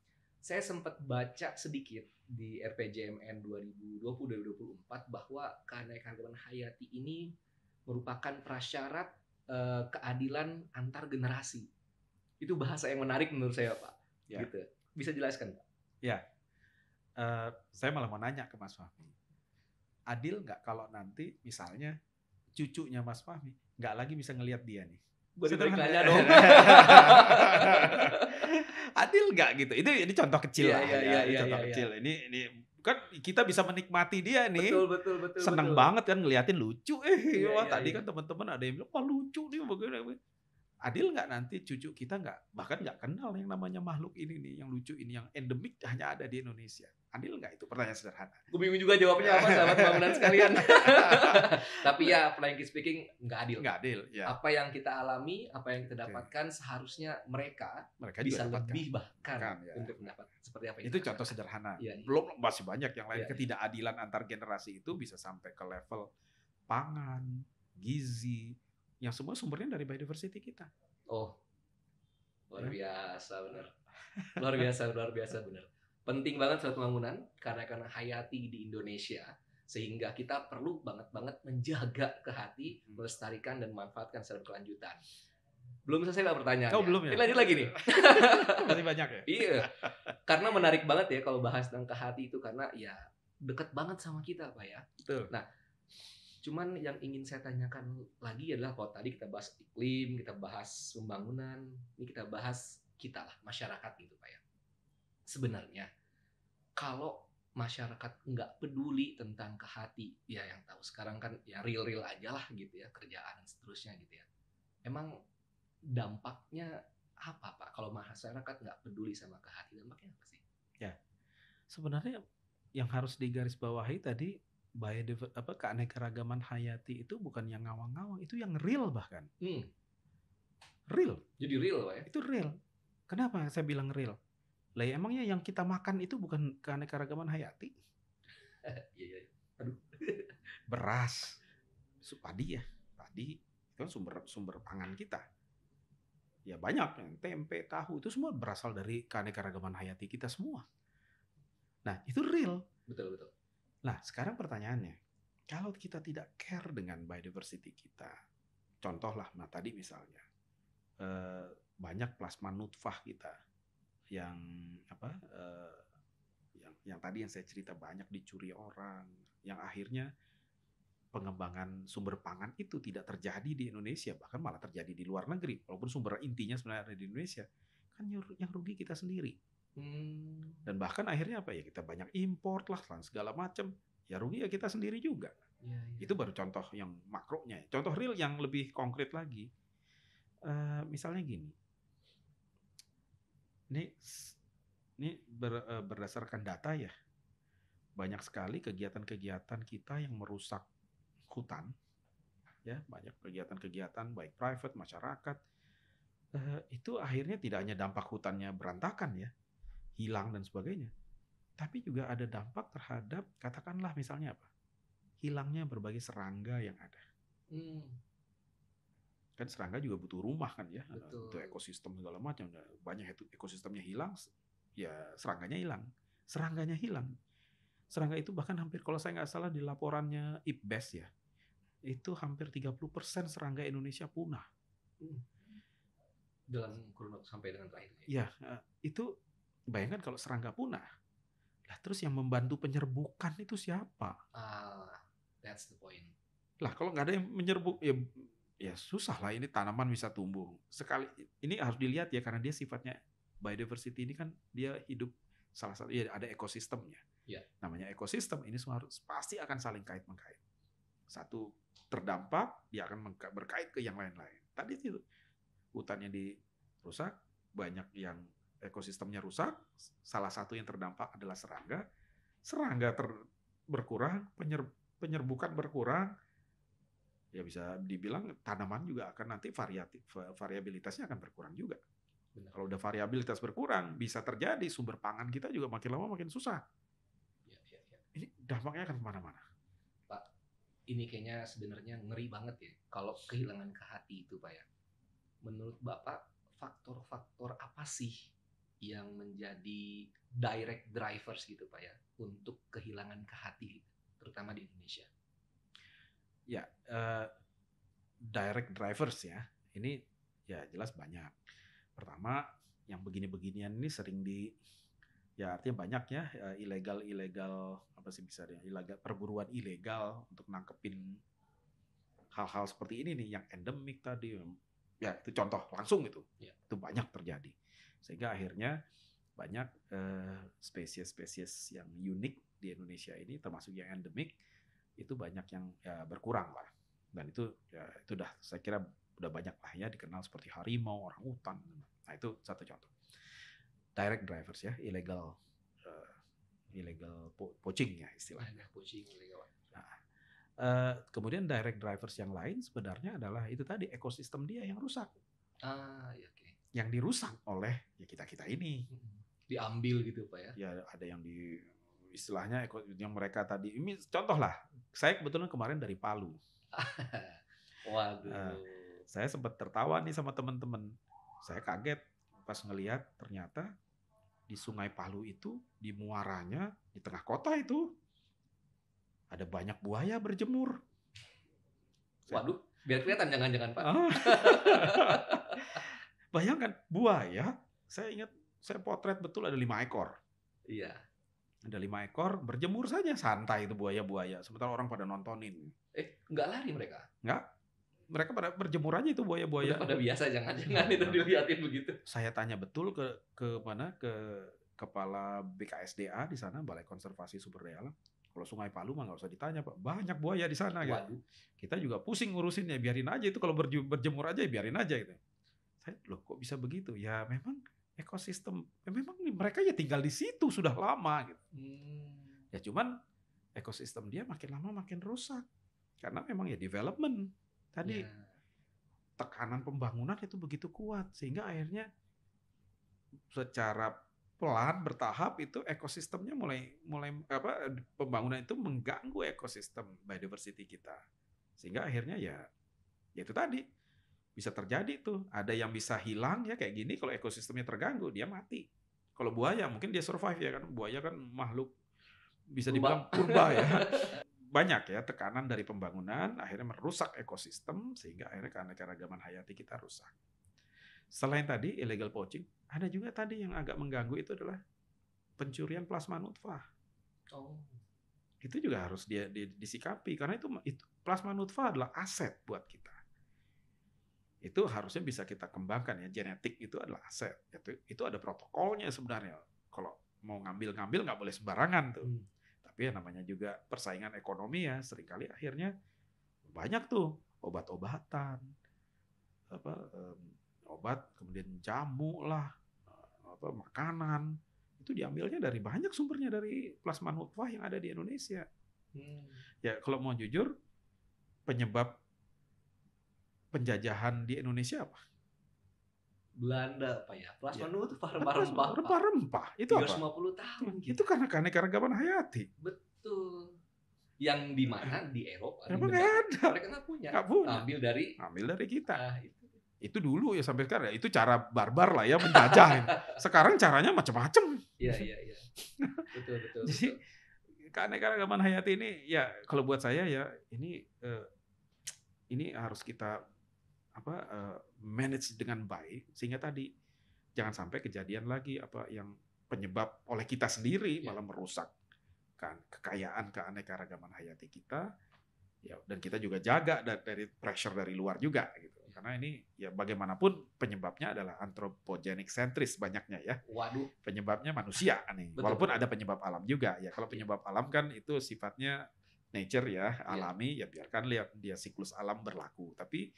saya sempat baca sedikit di RPJMN 2020-2024 bahwa keanekaragaman hayati ini merupakan prasyarat eh, keadilan antar generasi itu bahasa yang menarik menurut saya pak ya. gitu bisa jelaskan, Pak? Ya. Uh, saya malah mau nanya ke Mas Fahmi. Adil nggak kalau nanti misalnya cucunya Mas Fahmi nggak lagi bisa ngelihat dia nih? Gue dong. Adil nggak gitu? Itu ini contoh kecil iya, iya, ya, lah. Ya, ya, ini ya, contoh ya, kecil. Ya. Ini ini kan kita bisa menikmati dia nih. Betul betul betul. Seneng betul. banget kan ngeliatin lucu eh. ya, wah ya, tadi ya. kan teman-teman ada yang bilang wah lucu nih bagaimana adil nggak nanti cucu kita nggak bahkan nggak kenal yang namanya makhluk ini nih yang lucu ini yang endemik hanya ada di Indonesia adil nggak itu pertanyaan sederhana gue bingung juga jawabnya apa sahabat bangunan sekalian tapi ya flying speaking nggak adil nggak adil ya. apa yang kita alami apa yang kita dapatkan okay. seharusnya mereka mereka bisa lebih bahkan kan, ya. untuk mendapat seperti apa itu contoh akan. sederhana ya, belum masih banyak yang lain ya, ketidakadilan antar generasi itu bisa sampai ke level pangan gizi yang semua sumbernya dari biodiversity kita. Oh, luar ya. biasa benar, luar biasa luar biasa benar. Penting banget suatu bangunan karena karena hayati di Indonesia sehingga kita perlu banget banget menjaga ke hati, hmm. melestarikan dan manfaatkan secara berkelanjutan. Belum selesai lah pertanyaan. Oh, belum ya? Lanjut lagi nih. Masih banyak ya? iya. Karena menarik banget ya kalau bahas tentang ke hati itu karena ya dekat banget sama kita, Pak ya. Betul. Nah, Cuman yang ingin saya tanyakan lagi adalah kalau tadi kita bahas iklim, kita bahas pembangunan, ini kita bahas kita lah, masyarakat gitu Pak ya. Sebenarnya, kalau masyarakat nggak peduli tentang kehati ya yang tahu sekarang kan ya real-real aja lah gitu ya, kerjaan dan seterusnya gitu ya. Emang dampaknya apa Pak? Kalau masyarakat nggak peduli sama kehati dampaknya apa sih? Ya, sebenarnya yang harus digarisbawahi tadi biodiver apa keanekaragaman hayati itu bukan yang ngawang-ngawang, itu yang real bahkan. Hmm. Real. Jadi real pak ya? Itu real. Kenapa saya bilang real? Lah ya emangnya yang kita makan itu bukan keanekaragaman hayati? Iya, iya, iya. Aduh. Beras, padi ya, padi itu kan sumber sumber pangan kita. Ya banyak yang tempe, tahu itu semua berasal dari keanekaragaman hayati kita semua. Nah itu real. Betul betul. Nah, sekarang pertanyaannya, kalau kita tidak care dengan biodiversity kita, contohlah, nah tadi misalnya, eh, banyak plasma nutfah kita yang apa eh, yang yang tadi yang saya cerita banyak dicuri orang, yang akhirnya pengembangan sumber pangan itu tidak terjadi di Indonesia, bahkan malah terjadi di luar negeri, walaupun sumber intinya sebenarnya ada di Indonesia, kan yang rugi kita sendiri Hmm. Dan bahkan akhirnya apa ya kita banyak import lah segala macam. Ya rugi ya kita sendiri juga. Ya, Itu baru contoh yang makronya. Contoh real yang lebih konkret lagi. Uh, misalnya gini. Ini ini ber, uh, berdasarkan data ya. Banyak sekali kegiatan-kegiatan kita yang merusak hutan. Ya, banyak kegiatan-kegiatan baik private, masyarakat, Uh, itu akhirnya tidak hanya dampak hutannya berantakan ya, hilang dan sebagainya. Tapi juga ada dampak terhadap katakanlah misalnya apa? Hilangnya berbagai serangga yang ada. Hmm. Kan serangga juga butuh rumah kan ya, Betul. butuh ekosistem segala macam. Banyak itu ekosistemnya hilang, ya serangganya hilang. Serangganya hilang. Serangga itu bahkan hampir kalau saya nggak salah di laporannya IPBES ya, itu hampir 30% serangga Indonesia punah. Hmm. Dalam kurun sampai dengan terakhir. ya itu Bayangkan kalau serangga punah, lah terus yang membantu penyerbukan itu siapa? Ah, that's the point. Lah kalau nggak ada yang menyerbuk, ya, ya susah lah ini tanaman bisa tumbuh. Sekali ini harus dilihat ya karena dia sifatnya biodiversity ini kan dia hidup salah satu ya ada ekosistemnya. Ya. Namanya ekosistem ini semua harus pasti akan saling kait mengkait. Satu terdampak dia akan berkait ke yang lain-lain. Tadi itu hutannya dirusak, banyak yang ekosistemnya rusak, salah satu yang terdampak adalah serangga. Serangga ter berkurang, penyer penyerbukan berkurang, ya bisa dibilang tanaman juga akan nanti variatif variabilitasnya akan berkurang juga. Benar. Kalau udah variabilitas berkurang, bisa terjadi sumber pangan kita juga makin lama makin susah. Ya, ya, ya. Ini dampaknya akan kemana-mana. Pak, ini kayaknya sebenarnya ngeri banget ya kalau kehilangan ke hati itu, Pak ya. Menurut Bapak, faktor-faktor apa sih yang menjadi direct drivers gitu Pak ya untuk kehilangan kehati terutama di Indonesia? Ya, uh, direct drivers ya. Ini ya jelas banyak. Pertama, yang begini-beginian ini sering di ya artinya banyak ya eh, ilegal-ilegal apa sih bisa ya ilegal perburuan ilegal untuk nangkepin hal-hal seperti ini nih yang endemik tadi ya itu contoh langsung itu ya. itu banyak terjadi sehingga akhirnya banyak eh, spesies-spesies uh, yang unik di Indonesia ini, termasuk yang endemik, itu banyak yang ya, berkurang lah. Dan itu ya, itu udah saya kira udah banyak lah ya dikenal seperti harimau, orang hutan. Nah itu satu contoh. Direct drivers ya, illegal uh, illegal po poaching ya istilahnya. Poaching illegal. Nah, uh, kemudian direct drivers yang lain sebenarnya adalah itu tadi ekosistem dia yang rusak. Ah, ya, yang dirusak oleh ya kita kita ini diambil gitu pak ya ya ada yang di istilahnya yang mereka tadi ini contoh lah saya kebetulan kemarin dari Palu waduh uh, saya sempat tertawa nih sama teman-teman saya kaget pas ngelihat ternyata di Sungai Palu itu di muaranya di tengah kota itu ada banyak buaya berjemur. Waduh, biar kelihatan jangan-jangan Pak. Ah. Bayangkan buaya, saya ingat saya potret betul ada lima ekor. Iya. Ada lima ekor berjemur saja santai itu buaya-buaya. Sementara orang pada nontonin. Eh, nggak lari mereka? Nggak. Mereka pada berjemur aja itu buaya-buaya. pada biasa jangan-jangan itu nah. dilihatin begitu. Saya tanya betul ke ke mana ke kepala BKSDA di sana Balai Konservasi Sumber Daya Alam. Kalau Sungai Palu mah nggak usah ditanya pak, banyak buaya di sana. Gitu. Kita juga pusing ngurusinnya, biarin aja itu kalau berjemur aja biarin aja gitu saya loh kok bisa begitu ya memang ekosistem ya memang mereka ya tinggal di situ sudah lama gitu hmm. ya cuman ekosistem dia makin lama makin rusak karena memang ya development tadi yeah. tekanan pembangunan itu begitu kuat sehingga akhirnya secara pelan bertahap itu ekosistemnya mulai mulai apa pembangunan itu mengganggu ekosistem biodiversity kita sehingga akhirnya ya ya itu tadi bisa terjadi tuh. Ada yang bisa hilang ya kayak gini kalau ekosistemnya terganggu dia mati. Kalau buaya mungkin dia survive ya kan buaya kan makhluk bisa dibilang purba ya. Banyak ya tekanan dari pembangunan akhirnya merusak ekosistem sehingga akhirnya karena keragaman hayati kita rusak. Selain tadi illegal poaching, ada juga tadi yang agak mengganggu itu adalah pencurian plasma nutfah. Oh. Itu juga harus dia, dia disikapi karena itu, itu plasma nutfah adalah aset buat kita itu harusnya bisa kita kembangkan ya genetik itu adalah aset itu itu ada protokolnya sebenarnya kalau mau ngambil-ngambil nggak boleh sembarangan tuh hmm. tapi ya namanya juga persaingan ekonomi ya seringkali akhirnya banyak tuh obat-obatan apa um, obat kemudian jamu lah eh, apa makanan itu diambilnya dari banyak sumbernya dari plasma nutfah yang ada di Indonesia hmm. ya kalau mau jujur penyebab penjajahan di Indonesia apa? Belanda apa ya? Plasmanu ya. itu rempah-rempah. Rempah-rempah. Itu apa? 50 tahun. Hmm, gitu. Itu karena keanekaragaman hayati. Betul. Yang di mana? Di Eropa. Emang nggak ada. Mereka nggak punya. Nggak punya. Ambil dari. Ambil dari kita. Nah, itu. itu dulu ya sampai sekarang. Ya. Itu cara barbar lah ya menjajah. sekarang caranya macam-macam. Iya iya iya. betul betul. Jadi betul. keanekaragaman hayati ini ya kalau buat saya ya ini eh, ini harus kita apa eh, manage dengan baik sehingga tadi jangan sampai kejadian lagi apa yang penyebab oleh kita sendiri iya. malah merusak kan kekayaan keanekaragaman hayati kita ya dan kita juga jaga dari pressure dari luar juga gitu karena ini ya bagaimanapun penyebabnya adalah anthropogenic sentris banyaknya ya waduh penyebabnya manusia nih Betul. walaupun ada penyebab alam juga ya kalau iya. penyebab alam kan itu sifatnya nature ya iya. alami ya, ya biarkan lihat dia siklus alam berlaku tapi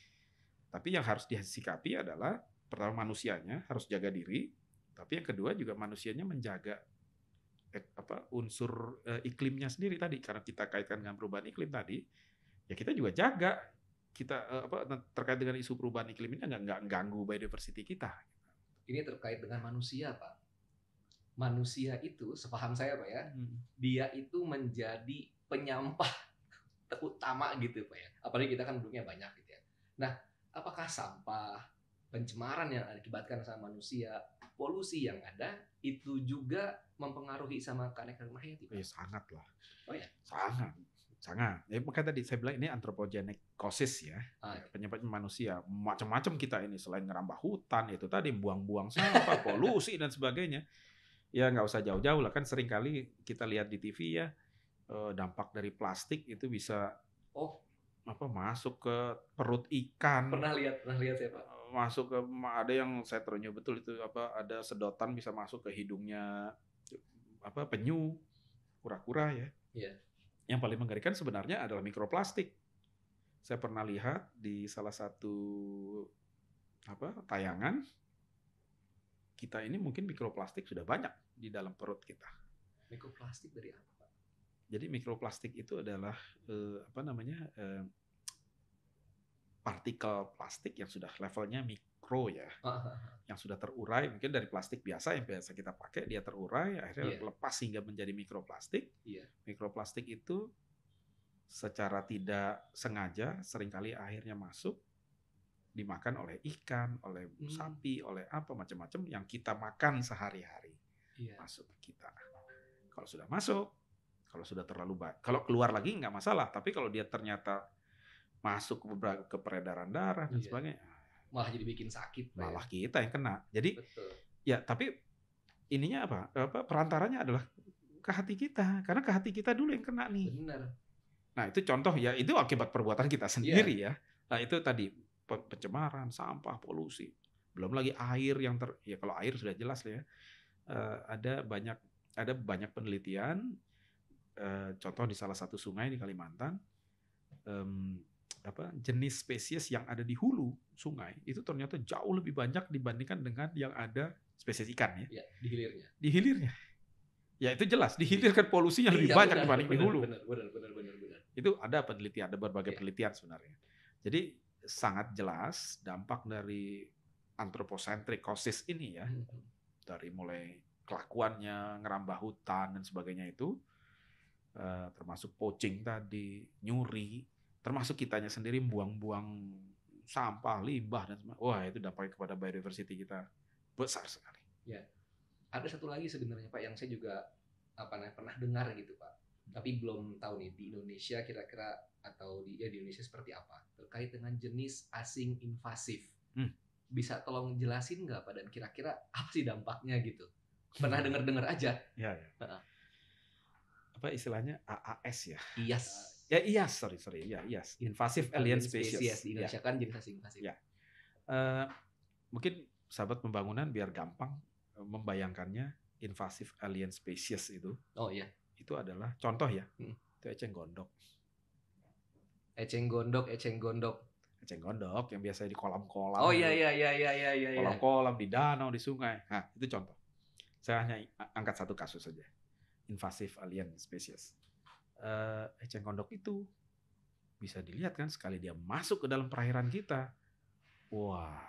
tapi yang harus disikapi adalah pertama manusianya harus jaga diri, tapi yang kedua juga manusianya menjaga eh, apa unsur e, iklimnya sendiri tadi karena kita kaitkan dengan perubahan iklim tadi, ya kita juga jaga kita e, apa terkait dengan isu perubahan iklim ini nggak nggak ganggu biodiversity kita. Ini terkait dengan manusia, Pak. Manusia itu, sepaham saya, Pak ya, hmm. dia itu menjadi penyampah utama gitu, Pak ya. Apalagi kita kan duduknya banyak gitu ya. Nah, apakah sampah, pencemaran yang diakibatkan sama manusia, polusi yang ada itu juga mempengaruhi sama keanekaragaman hayati. Ya, sangat lah. Oh ya. Sangat. Sangat. Ya, makanya tadi saya bilang ini antropogenik causes ya. okay. Ah, iya. Penyebabnya manusia. Macam-macam kita ini selain ngerambah hutan itu tadi buang-buang sampah, polusi dan sebagainya. Ya nggak usah jauh-jauh lah kan sering kali kita lihat di TV ya eh, dampak dari plastik itu bisa oh apa masuk ke perut ikan. Pernah lihat, pernah lihat ya eh, Masuk ke ada yang saya terunya betul itu apa ada sedotan bisa masuk ke hidungnya apa penyu, kura-kura ya. yeah. Yang paling mengerikan sebenarnya adalah mikroplastik. Saya pernah lihat di salah satu apa tayangan kita ini mungkin mikroplastik sudah banyak di dalam perut kita. Mikroplastik dari apa? Jadi mikroplastik itu adalah eh, apa namanya eh, partikel plastik yang sudah levelnya mikro ya, -huh. Ah, ah, ah. yang sudah terurai mungkin dari plastik biasa yang biasa kita pakai dia terurai akhirnya yeah. lepas hingga menjadi mikroplastik. Yeah. Mikroplastik itu secara tidak sengaja seringkali akhirnya masuk dimakan oleh ikan, oleh hmm. sapi, oleh apa macam-macam yang kita makan sehari-hari yeah. masuk ke kita. Kalau sudah masuk kalau sudah terlalu baik, kalau keluar lagi nggak masalah. Tapi kalau dia ternyata masuk ke ke peredaran darah dan iya. sebagainya, ah, malah jadi bikin sakit. Ya? Malah ya. kita yang kena. Jadi Betul. ya tapi ininya apa? Apa perantaranya adalah ke hati kita, karena ke hati kita dulu yang kena nih. Benar. Nah itu contoh ya itu akibat perbuatan kita iya. sendiri yeah. ya. Nah itu tadi pencemaran, sampah, polusi. Belum lagi air yang ter ya kalau air sudah jelas ya. Uh, ada banyak ada banyak penelitian Eh, contoh di salah satu sungai di Kalimantan um, apa jenis spesies yang ada di hulu sungai itu ternyata jauh lebih banyak dibandingkan dengan yang ada spesies ikan ya, ya di hilirnya di hilirnya ya itu jelas di iya. hilir kan polusinya lebih ya, banyak benar, dibanding di hulu benar, benar, benar, benar, benar. itu ada penelitian ada berbagai ya. penelitian sebenarnya jadi sangat jelas dampak dari antroposentrik kosis ini ya hmm. dari mulai kelakuannya ngerambah hutan dan sebagainya itu Eh, termasuk poaching tadi, nyuri, termasuk kitanya sendiri buang-buang sampah, limbah dan semua. Wah, itu dampaknya kepada biodiversity kita besar sekali. Ya. Ada satu lagi sebenarnya Pak yang saya juga apa namanya pernah dengar gitu Pak. Tapi belum tahu nih di Indonesia kira-kira atau di ya di Indonesia seperti apa terkait dengan jenis asing invasif. Hmm. Bisa tolong jelasin nggak Pak dan kira-kira apa sih dampaknya gitu? Pernah dengar-dengar aja. Iya, ya. ya apa istilahnya AAS ya? IAS. Ya IAS, sorry sorry, ya IAS, Invasive Alien, Alien Species. Species. Di ya. Indonesia kan, ya. kan jenis invasif. Ya. Uh, mungkin sahabat pembangunan biar gampang eh, membayangkannya invasive alien species itu. Oh iya. Itu adalah contoh ya. Hmm. Itu eceng gondok. Eceng gondok, eceng gondok. Eceng gondok yang biasanya di kolam-kolam. Oh iya iya iya iya iya iya. Kolam-kolam di danau, di sungai. Nah, itu contoh. Saya hanya angkat satu kasus saja invasive alien species. Uh, eceng gondok itu bisa dilihat kan sekali dia masuk ke dalam perairan kita, wah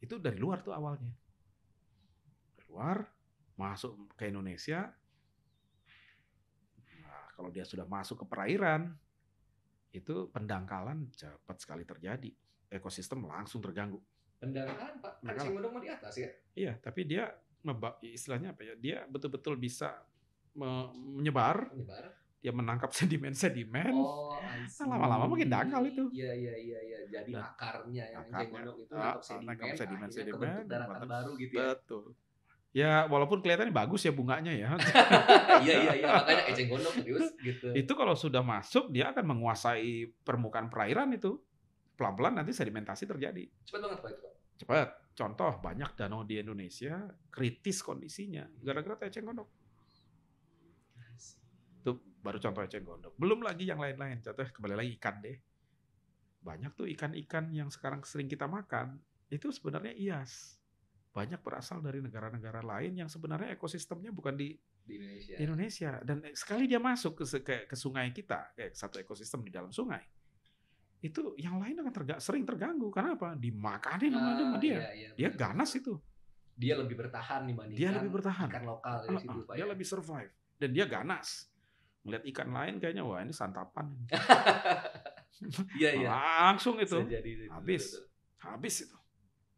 itu dari luar tuh awalnya. Dari luar masuk ke Indonesia. Nah, kalau dia sudah masuk ke perairan, itu pendangkalan cepat sekali terjadi. Ekosistem langsung terganggu. Pendangkalan Pak, gondok mau di atas ya? Iya, tapi dia istilahnya apa ya? Dia betul-betul bisa menyebar, menyebar, dia menangkap sedimen-sedimen. Oh, nah, lama-lama mungkin dangkal itu. Iya iya iya iya. Jadi nah, akarnya yang akarnya, itu menangkap ah, sedimen, menangkap sedimen, sedimen daratan baru gitu ya. Betul. Ya walaupun kelihatannya bagus ya bunganya ya. Iya iya iya makanya eceng gondok serius gitu. Itu kalau sudah masuk dia akan menguasai permukaan perairan itu. Pelan-pelan nanti sedimentasi terjadi. Cepat banget Pak itu Pak. Cepat. Contoh banyak danau di Indonesia kritis kondisinya gara-gara eceng gondok. Baru contoh eceng gondok. Belum lagi yang lain-lain. Contoh eh, kembali lagi ikan deh. Banyak tuh ikan-ikan yang sekarang sering kita makan itu sebenarnya IAS. Banyak berasal dari negara-negara lain yang sebenarnya ekosistemnya bukan di di Indonesia. Di Indonesia dan eh, sekali dia masuk ke, ke ke sungai kita, kayak satu ekosistem di dalam sungai. Itu yang lain akan terga, sering terganggu. Karena apa? Dimakanin ah, sama dia. Iya, iya, dia ganas itu dia lebih bertahan dibandingkan dia lebih bertahan. ikan lokal dari situ, uh, Dia ya. lebih survive dan dia ganas ngeliat ikan lain kayaknya wah ini santapan. Iya, iya. Langsung itu. habis. Habis itu.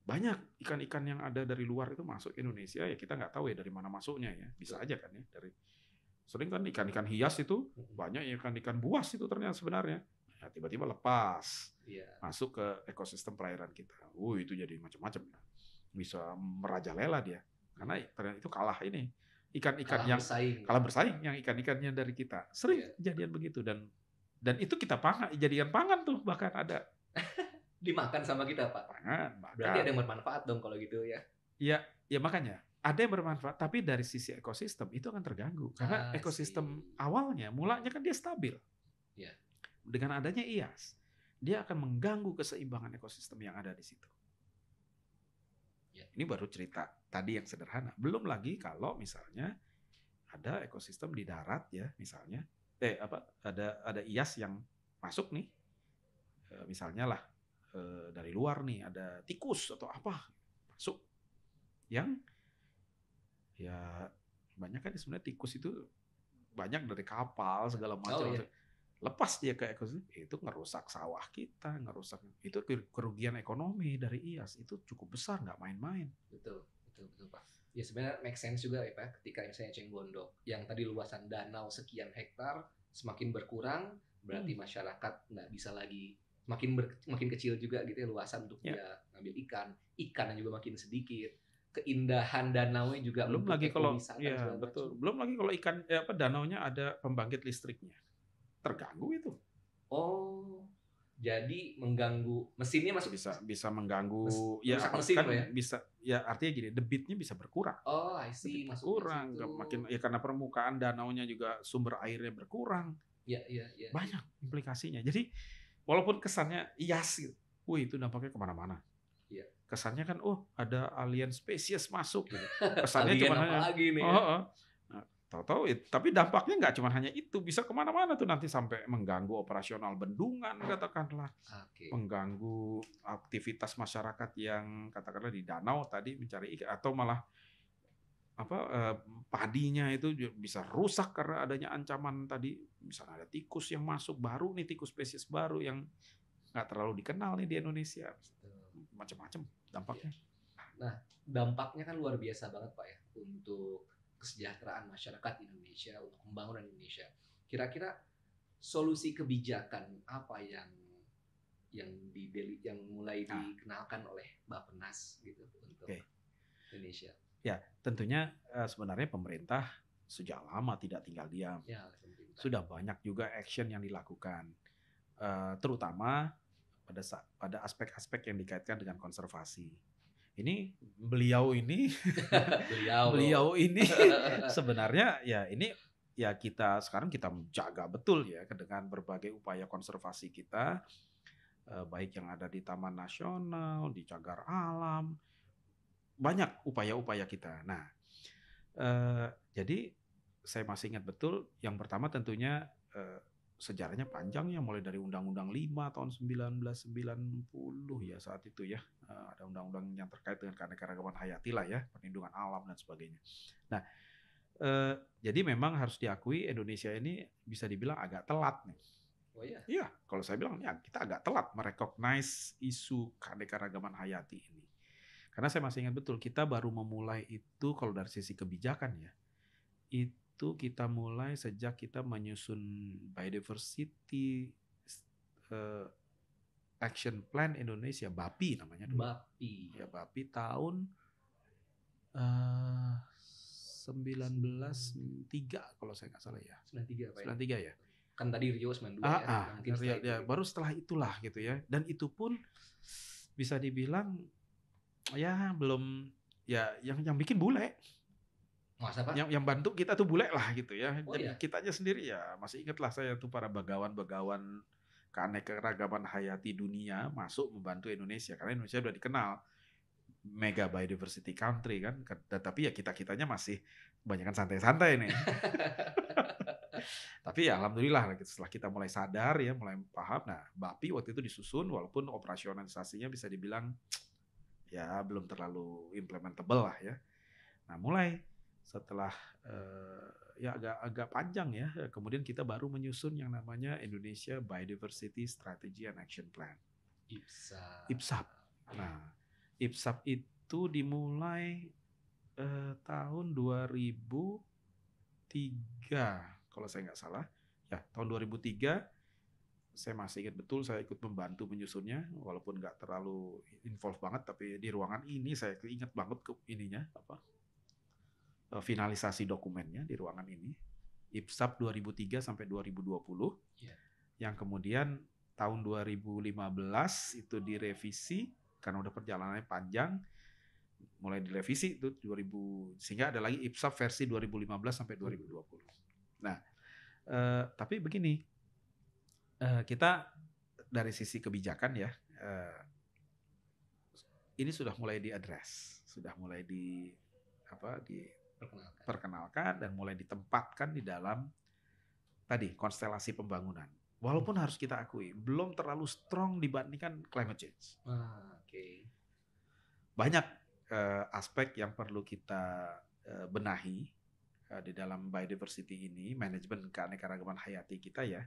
Banyak ikan-ikan yang ada dari luar itu masuk Indonesia ya kita nggak tahu ya dari mana masuknya ya. Bisa aja kan ya dari sering kan ikan-ikan hias itu banyak ikan-ikan buas itu ternyata sebenarnya. Nah, tiba-tiba lepas. Iya. Masuk ke ekosistem perairan kita. Uh itu jadi macam-macam. Ya. Bisa merajalela dia. Karena ternyata itu kalah ini ikan-ikan yang bersaing. kalah bersaing yang ikan-ikannya dari kita sering yeah. kejadian begitu dan dan itu kita pangan jadikan pangan tuh bahkan ada dimakan sama kita pak pangan bahkan berarti ada yang bermanfaat dong kalau gitu ya ya ya makanya ada yang bermanfaat tapi dari sisi ekosistem itu akan terganggu karena ah, ekosistem sih. awalnya mulanya kan dia stabil yeah. dengan adanya IAS dia akan mengganggu keseimbangan ekosistem yang ada di situ yeah. ini baru cerita tadi yang sederhana. Belum lagi kalau misalnya ada ekosistem di darat ya misalnya, eh apa ada ada IAS yang masuk nih, e, misalnya lah e, dari luar nih ada tikus atau apa masuk yang ya banyak kan sebenarnya tikus itu banyak dari kapal segala oh, macam. Oh, iya lepas dia ke ekosistem itu ngerusak sawah kita ngerusak itu kerugian ekonomi dari IAS itu cukup besar nggak main-main betul betul gitu, betul gitu, pak ya sebenarnya make sense juga ya pak ketika misalnya ceng gondok yang tadi luasan danau sekian hektar semakin berkurang berarti hmm. masyarakat nggak bisa lagi makin ber, makin kecil juga gitu ya luasan untuk yeah. dia ngambil ikan ikan yang juga makin sedikit keindahan danau juga belum lagi kalau ya, betul macam. belum lagi kalau ikan ya apa danaunya ada pembangkit listriknya terganggu itu oh jadi mengganggu mesinnya masuk bisa bisa mengganggu mes, ya mesin kan ya? bisa ya artinya gini debitnya bisa berkurang oh I see Debit kurang makin ya karena permukaan danaunya juga sumber airnya berkurang ya ya ya banyak implikasinya jadi walaupun kesannya ias gitu wih itu dampaknya kemana-mana ya. kesannya kan oh ada alien spesies masuk gitu. kesannya cuma hanya lagi nih oh, ya? oh, oh. Tahu-tahu, tapi dampaknya nggak cuma hanya itu, bisa kemana-mana tuh nanti sampai mengganggu operasional bendungan katakanlah, okay. mengganggu aktivitas masyarakat yang katakanlah di danau tadi mencari ikan atau malah apa eh, padinya itu bisa rusak karena adanya ancaman tadi, misalnya ada tikus yang masuk baru nih tikus spesies baru yang nggak terlalu dikenal nih di Indonesia, macam-macam dampaknya. Iya. Nah dampaknya kan luar biasa banget pak ya untuk kesejahteraan masyarakat Indonesia, untuk pembangunan Indonesia. Kira-kira solusi kebijakan apa yang yang di yang mulai nah. dikenalkan oleh Bappenas gitu untuk okay. Indonesia? Ya, tentunya eh, sebenarnya pemerintah sejak lama tidak tinggal diam. Ya, Sudah banyak juga action yang dilakukan, eh, terutama pada aspek-aspek yang dikaitkan dengan konservasi ini beliau ini beliau beliau ini sebenarnya ya ini ya kita sekarang kita menjaga betul ya dengan berbagai upaya konservasi kita eh, baik yang ada di Taman Nasional, di Cagar Alam, banyak upaya-upaya kita. Nah, eh, jadi saya masih ingat betul yang pertama tentunya eh, sejarahnya panjang ya mulai dari Undang-Undang 5 tahun 1990 ya saat itu ya eh, ada undang-undang yang terkait dengan keanekaragaman hayati lah ya perlindungan alam dan sebagainya. Nah eh, jadi memang harus diakui Indonesia ini bisa dibilang agak telat nih. Oh iya. Iya kalau saya bilang ya kita agak telat merecognize isu keanekaragaman hayati ini. Karena saya masih ingat betul kita baru memulai itu kalau dari sisi kebijakan ya itu itu kita mulai sejak kita menyusun biodiversity uh, action plan Indonesia BAPI namanya dulu. BAPI. Ya BAPI tahun uh, eh, 193 kalau saya nggak salah ya. 93 Pak. 93 ya. ya. Kan tadi Rio 92 ah, ya. Ah, ah mungkin Rio, ya, baru setelah itulah gitu ya. Dan itu pun bisa dibilang ya belum ya yang yang bikin bule Masa apa? Yang, yang bantu kita tuh bule lah gitu ya. Oh, Jadi iya? kitanya sendiri ya masih ingat lah saya tuh para bagawan-bagawan keanekaragaman hayati dunia masuk membantu Indonesia karena Indonesia sudah dikenal mega biodiversity country kan tapi ya kita kitanya masih kebanyakan santai-santai nih tapi ya alhamdulillah gitu, setelah kita mulai sadar ya mulai paham nah BAPI waktu itu disusun walaupun operasionalisasinya bisa dibilang ya belum terlalu implementable lah ya nah mulai setelah uh, ya agak agak panjang ya kemudian kita baru menyusun yang namanya Indonesia Biodiversity Strategy and Action Plan IPSAP IPSAP nah IPSAP itu dimulai uh, tahun 2003 kalau saya nggak salah ya tahun 2003 saya masih ingat betul saya ikut membantu menyusunnya walaupun nggak terlalu involve banget tapi di ruangan ini saya ingat banget ke ininya apa Eh, finalisasi dokumennya di ruangan ini IPSAP 2003 sampai 2020 yeah. Iya. yang kemudian tahun 2015 itu direvisi karena udah perjalanannya panjang mulai direvisi itu 2000 sehingga ada lagi IPSAP versi 2015 sampai 2020. Hmm. Nah, uh, tapi begini Uh, kita dari sisi kebijakan ya uh, ini sudah mulai diadres, sudah mulai di apa di perkenalkan. perkenalkan dan mulai ditempatkan di dalam tadi konstelasi pembangunan. Walaupun harus kita akui belum terlalu strong dibandingkan climate change. Ah, Oke. Okay. Banyak uh, aspek yang perlu kita uh, benahi uh, di dalam biodiversity ini, manajemen keanekaragaman hayati kita ya,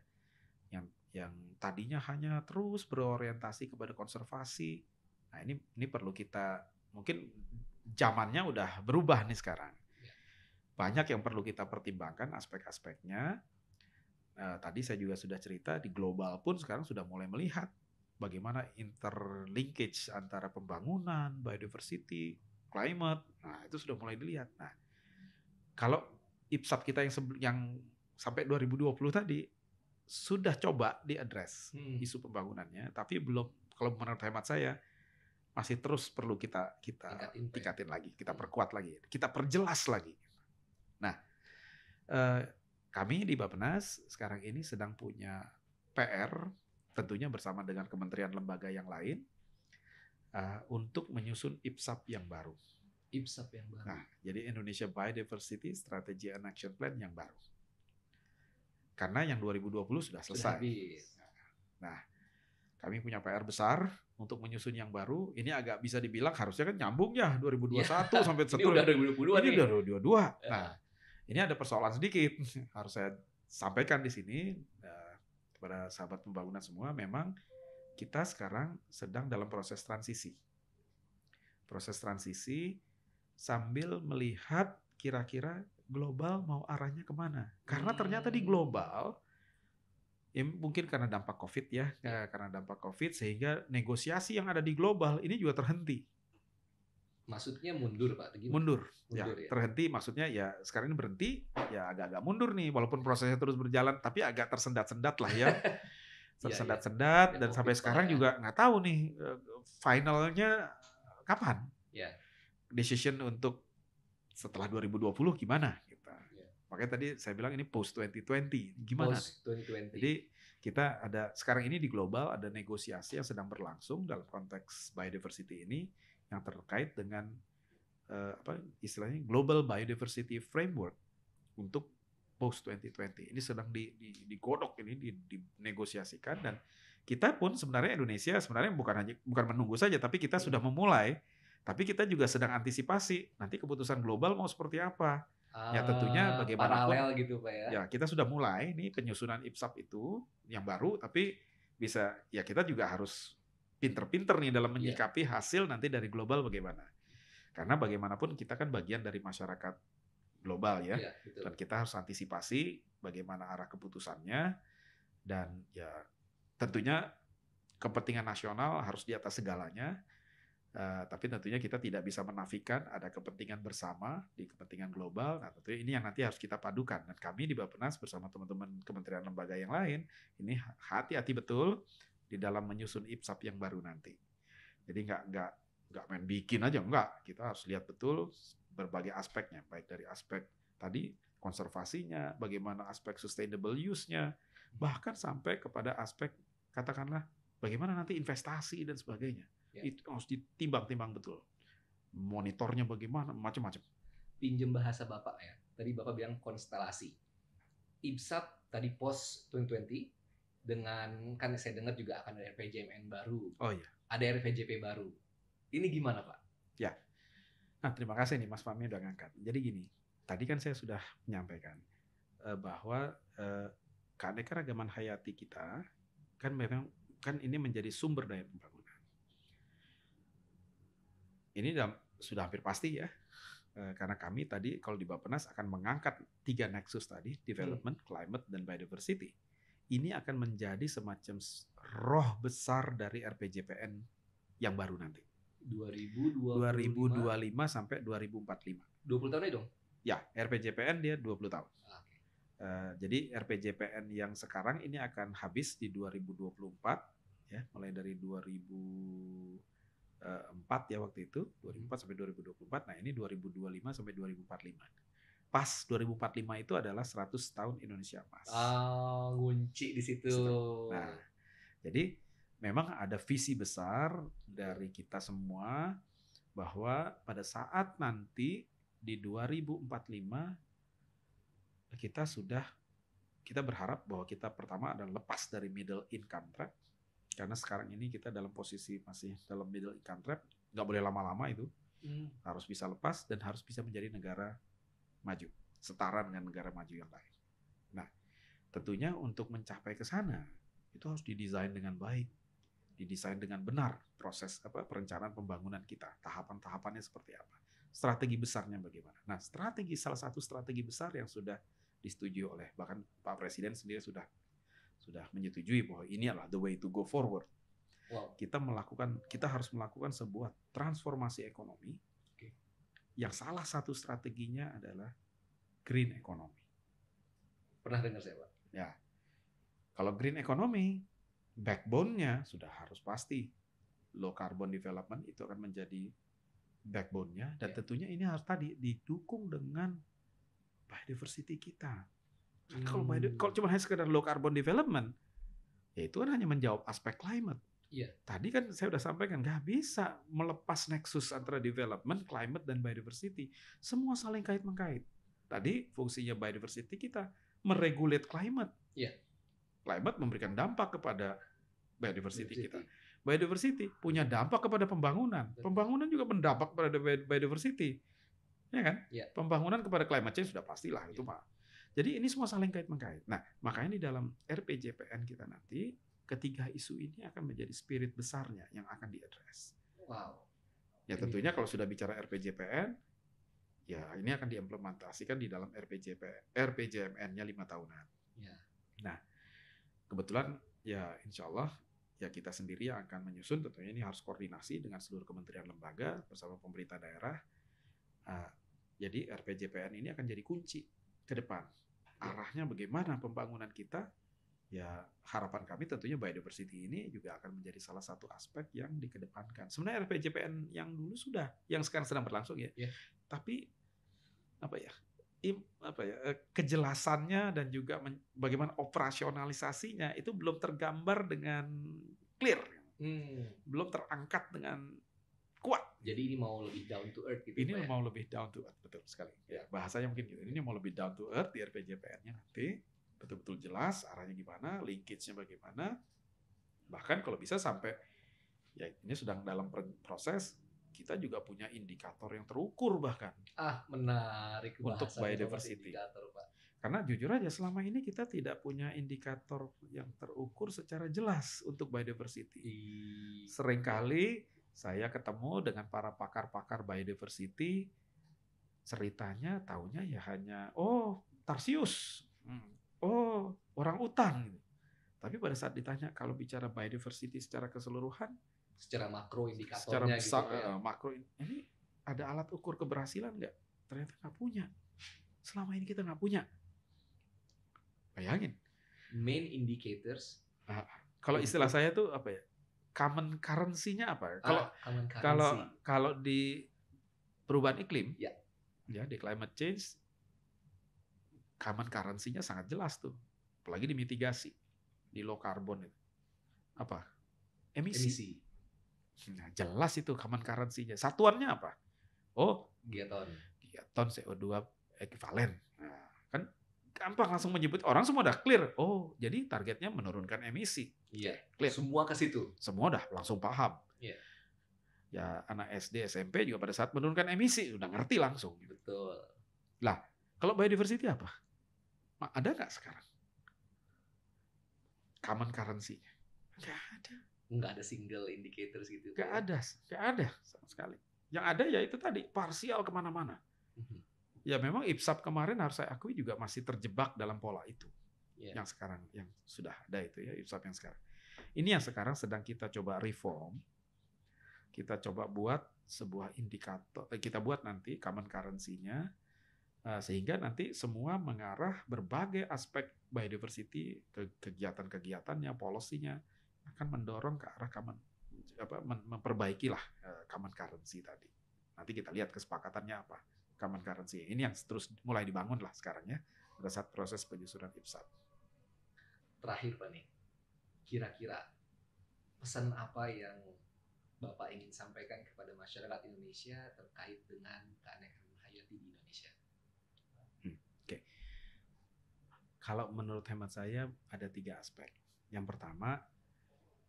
yang yang tadinya hanya terus berorientasi kepada konservasi. Nah ini ini perlu kita mungkin zamannya udah berubah nih sekarang banyak yang perlu kita pertimbangkan aspek-aspeknya. Nah, tadi saya juga sudah cerita di global pun sekarang sudah mulai melihat bagaimana interlinkage antara pembangunan, biodiversity, climate. Nah, itu sudah mulai dilihat. Nah, kalau IPSAP kita yang yang sampai 2020 tadi sudah coba diadres hmm. isu pembangunannya, tapi belum kalau menurut hemat saya masih terus perlu kita kita tingkatin, tingkatin lagi, kita hmm. perkuat lagi, kita perjelas lagi Nah, eh, kami di Bappenas sekarang ini sedang punya PR tentunya bersama dengan kementerian lembaga yang lain eh, untuk menyusun IPSAP yang baru. IPSAP yang baru. Nah, jadi Indonesia Biodiversity Strategy and Action Plan yang baru. Karena yang 2020 sudah selesai. Sudah habis. Nah, kami punya PR besar untuk menyusun yang baru. Ini agak bisa dibilang harusnya kan nyambung ya 2021 ya, sampai Ini udah 2020 Ini nih. udah 2022. Iya. Nah, ini ada persoalan sedikit harus saya sampaikan di sini uh, kepada sahabat pembangunan semua memang kita sekarang sedang dalam proses transisi proses transisi sambil melihat kira-kira global mau arahnya kemana karena hmm. ternyata di global ya mungkin karena dampak covid ya iya. eh, karena dampak covid sehingga negosiasi yang ada di global ini juga terhenti Maksudnya mundur Pak? Gimana? Mundur. Ya. mundur ya, ya. Terhenti maksudnya ya sekarang ini berhenti ya agak-agak mundur nih walaupun prosesnya terus berjalan tapi agak tersendat-sendat lah ya. Iya, iya. tersendat-sendat ya, ya. dan sampai sekarang ya. juga nggak tahu nih eh, finalnya kapan. Ya. Decision untuk setelah 2020 gimana kita. Gitu. Ya. Makanya tadi saya bilang ini post 2020 gimana? Post 2020. Jadi kita ada sekarang ini di global ada negosiasi yang sedang berlangsung dalam konteks biodiversity ini yang terkait dengan uh, apa istilahnya Global Biodiversity Framework untuk post 2020. Ini sedang di, di, digodok ini di, dinegosiasikan dan kita pun sebenarnya Indonesia sebenarnya bukan hanya bukan menunggu saja tapi kita sudah memulai tapi kita juga sedang antisipasi nanti keputusan global mau seperti apa. ya ah, tentunya bagaimana paralel gitu Pak ya. Ya, kita sudah mulai ini penyusunan IPSAP itu yang baru tapi bisa ya kita juga harus pinter-pinter nih dalam iya. menyikapi yeah. hasil nanti dari global bagaimana. Karena bagaimanapun kita kan bagian dari masyarakat global ya, yeah, iya, dan kita harus antisipasi bagaimana arah keputusannya dan ya tentunya kepentingan nasional harus di atas segalanya. Uh, tapi tentunya kita tidak bisa menafikan ada kepentingan bersama di kepentingan global. Nah, tentunya ini yang nanti harus kita padukan. Dan kami di Bapenas bersama teman-teman kementerian lembaga yang lain, ini hati-hati betul di dalam menyusun IPSAP yang baru nanti. Jadi nggak nggak nggak main bikin aja nggak. Kita harus lihat betul berbagai aspeknya, baik dari aspek tadi konservasinya, bagaimana aspek sustainable use-nya, bahkan sampai kepada aspek katakanlah bagaimana nanti investasi dan sebagainya. Ya. Itu harus ditimbang-timbang betul. Monitornya bagaimana, macam-macam. Pinjem bahasa Bapak ya. Tadi Bapak bilang konstelasi. IPSAP tadi post 2020 dengan kan saya dengar juga akan ada RPJMN baru. Oh iya. Ada RPJP baru. Ini gimana Pak? Ya. Nah terima kasih nih Mas Fahmi udah ngangkat. Jadi gini, tadi kan saya sudah menyampaikan uh, bahwa uh, keanekaragaman hayati kita kan memang kan ini menjadi sumber daya pembangunan. Ini dalam, sudah hampir pasti ya. Eh, karena kami tadi kalau di Bapenas akan mengangkat tiga nexus tadi, development, hmm. climate, dan biodiversity ini akan menjadi semacam roh besar dari RPJPN yang baru nanti. 2025, 2025 sampai 2045. 20 tahun itu? dong? Ya, RPJPN dia 20 tahun. Ah, okay. uh, eh, jadi RPJPN yang sekarang ini akan habis di 2024 ya, mulai dari 2000 2004 eh, ya waktu itu, 2004 sampai 2024. Nah, ini 2025 sampai 2045 pas 2045 itu adalah 100 tahun Indonesia emas. Ah, kunci di situ. Nah, jadi memang ada visi besar dari kita semua bahwa pada saat nanti di 2045 kita sudah kita berharap bahwa kita pertama adalah lepas dari middle income trap karena sekarang ini kita dalam posisi masih dalam middle income trap nggak boleh lama-lama itu hmm. harus bisa lepas dan harus bisa menjadi negara maju, setara dengan negara maju yang lain. Nah, tentunya untuk mencapai ke sana itu harus didesain dengan baik, didesain dengan benar proses apa perencanaan pembangunan kita, tahapan-tahapannya seperti apa, strategi besarnya bagaimana. Nah, strategi salah satu strategi besar yang sudah disetujui oleh bahkan Pak Presiden sendiri sudah sudah menyetujui bahwa ini adalah the way to go forward. Wow. Kita melakukan kita harus melakukan sebuah transformasi ekonomi yang salah satu strateginya adalah green economy. Pernah dengar saya, Pak? Ya. Kalau green economy, backbone-nya sudah harus pasti low carbon development itu akan menjadi backbone-nya dan ya. tentunya ini harus tadi didukung dengan biodiversity kita. Nah, hmm. Kalau kalau cuma hanya sekedar low carbon development, ya itu kan hanya menjawab aspek climate. Yeah. Tadi kan saya sudah sampaikan nggak bisa melepas nexus antara development, climate dan biodiversity. Semua saling kait mengkait. Tadi fungsinya biodiversity kita meregulate climate. Yeah. Climate memberikan dampak kepada biodiversity, kita. Biodiversity punya dampak kepada pembangunan. Pembangunan juga mendampak kepada biodiversity. Ya kan? Yeah. Pembangunan kepada climate change sudah pastilah yeah. itu Pak. Iya. Jadi ini semua saling kait mengkait. Nah, makanya di dalam RPJPN kita nanti ketiga isu ini akan menjadi spirit besarnya yang akan diadres. Wow. Ya tentunya kalau sudah bicara RPJPN, ya ini akan diimplementasikan di dalam RPJP, RPJMN-nya lima tahunan. Ya. Nah, kebetulan ya insya Allah ya kita sendiri yang akan menyusun tentunya ini harus koordinasi dengan seluruh kementerian lembaga bersama pemerintah daerah. Uh, jadi RPJPN ini akan jadi kunci ke depan. Ya. Arahnya bagaimana pembangunan kita ya harapan kami tentunya biodiversity ini juga akan menjadi salah satu aspek yang dikedepankan. Sebenarnya RPJPN yang dulu sudah, yang sekarang sedang berlangsung ya. Yeah. Tapi apa ya? Im, apa ya eh, kejelasannya dan juga men, bagaimana operasionalisasinya itu belum tergambar dengan clear. Hmm. Belum terangkat dengan kuat. Jadi ini mau lebih down to earth gitu. Ini ya? mau lebih down to earth betul sekali. Ya, bahasanya mungkin gitu. Ini mau lebih down to earth di RPJPN-nya nanti betul-betul jelas arahnya gimana, linkage-nya bagaimana. Bahkan kalau bisa sampai ya ini sedang dalam proses kita juga punya indikator yang terukur bahkan. Ah, menarik untuk biodiversity. Karena jujur aja selama ini kita tidak punya indikator yang terukur secara jelas untuk biodiversity. Iya. Seringkali saya ketemu dengan para pakar-pakar biodiversity ceritanya taunya ya hanya oh Tarsius. Hmm oh orang utan gitu. Tapi pada saat ditanya kalau bicara biodiversity secara keseluruhan, secara gitu ya. eh, makro indikatornya secara besar, gitu, ya. makro ini ada alat ukur keberhasilan nggak? Ternyata nggak punya. Selama ini kita nggak punya. Bayangin. Main indicators. Nah, kalau istilah saya tuh apa ya? Common currency-nya apa? Kalau ah, kalau kalau di perubahan iklim, ya. ya di climate change common currency-nya sangat jelas tuh. Apalagi di mitigasi, di low carbon itu. Apa? Emisi. Emisi. Nah, jelas itu common currency-nya. Satuannya apa? Oh, gigaton. Gigaton CO2 ekivalen. Nah, kan gampang langsung menyebut orang semua udah clear. Oh, jadi targetnya menurunkan emisi. Iya. Clear. Semua ke situ. Semua udah langsung paham. Iya. Ya anak SD, SMP juga pada saat menurunkan emisi udah ngerti langsung. Betul. Lah, kalau biodiversity apa? Ada nggak sekarang? Common currency Nggak ada. Nggak ada single indicators gitu. Nggak ya? ada. Nggak ada sama sekali. Yang ada ya itu tadi, parsial kemana-mana. Mhm. Ya memang IPSAP kemarin harus saya akui juga masih terjebak dalam pola itu. Yeah. Yang sekarang, yang sudah ada itu ya, IPSAP yang sekarang. Ini yang sekarang sedang kita coba reform. Kita coba buat sebuah indikator, eh, kita buat nanti common currency-nya Eh, sehingga nanti semua mengarah berbagai aspek biodiversity kegiatan-kegiatannya, polisinya akan mendorong ke arah common apa memperbaiki lah eh, common currency tadi. Nanti kita lihat kesepakatannya apa common currency. Ini yang terus mulai dibangun lah sekarang ya pada saat proses penyusunan IPSAT. Terakhir Pak nih, kira-kira pesan apa yang Bapak ingin sampaikan kepada masyarakat Indonesia terkait dengan keanekaragaman Kalau menurut hemat saya ada tiga aspek. Yang pertama,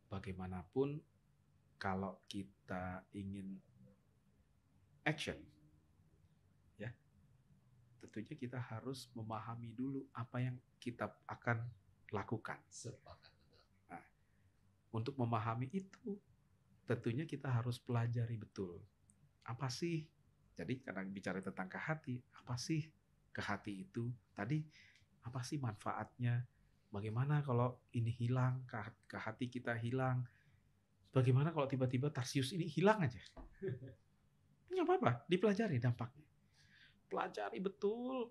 bagaimanapun kalau kita ingin action, ya tentunya kita harus memahami dulu apa yang kita akan lakukan. Nah, untuk memahami itu, tentunya kita harus pelajari betul apa sih. Jadi karena bicara tentang kehati, apa sih kehati itu? Tadi apa sih manfaatnya bagaimana kalau ini hilang ke, hati kita hilang bagaimana kalau tiba-tiba Tarsius ini hilang aja nggak apa-apa dipelajari dampaknya pelajari betul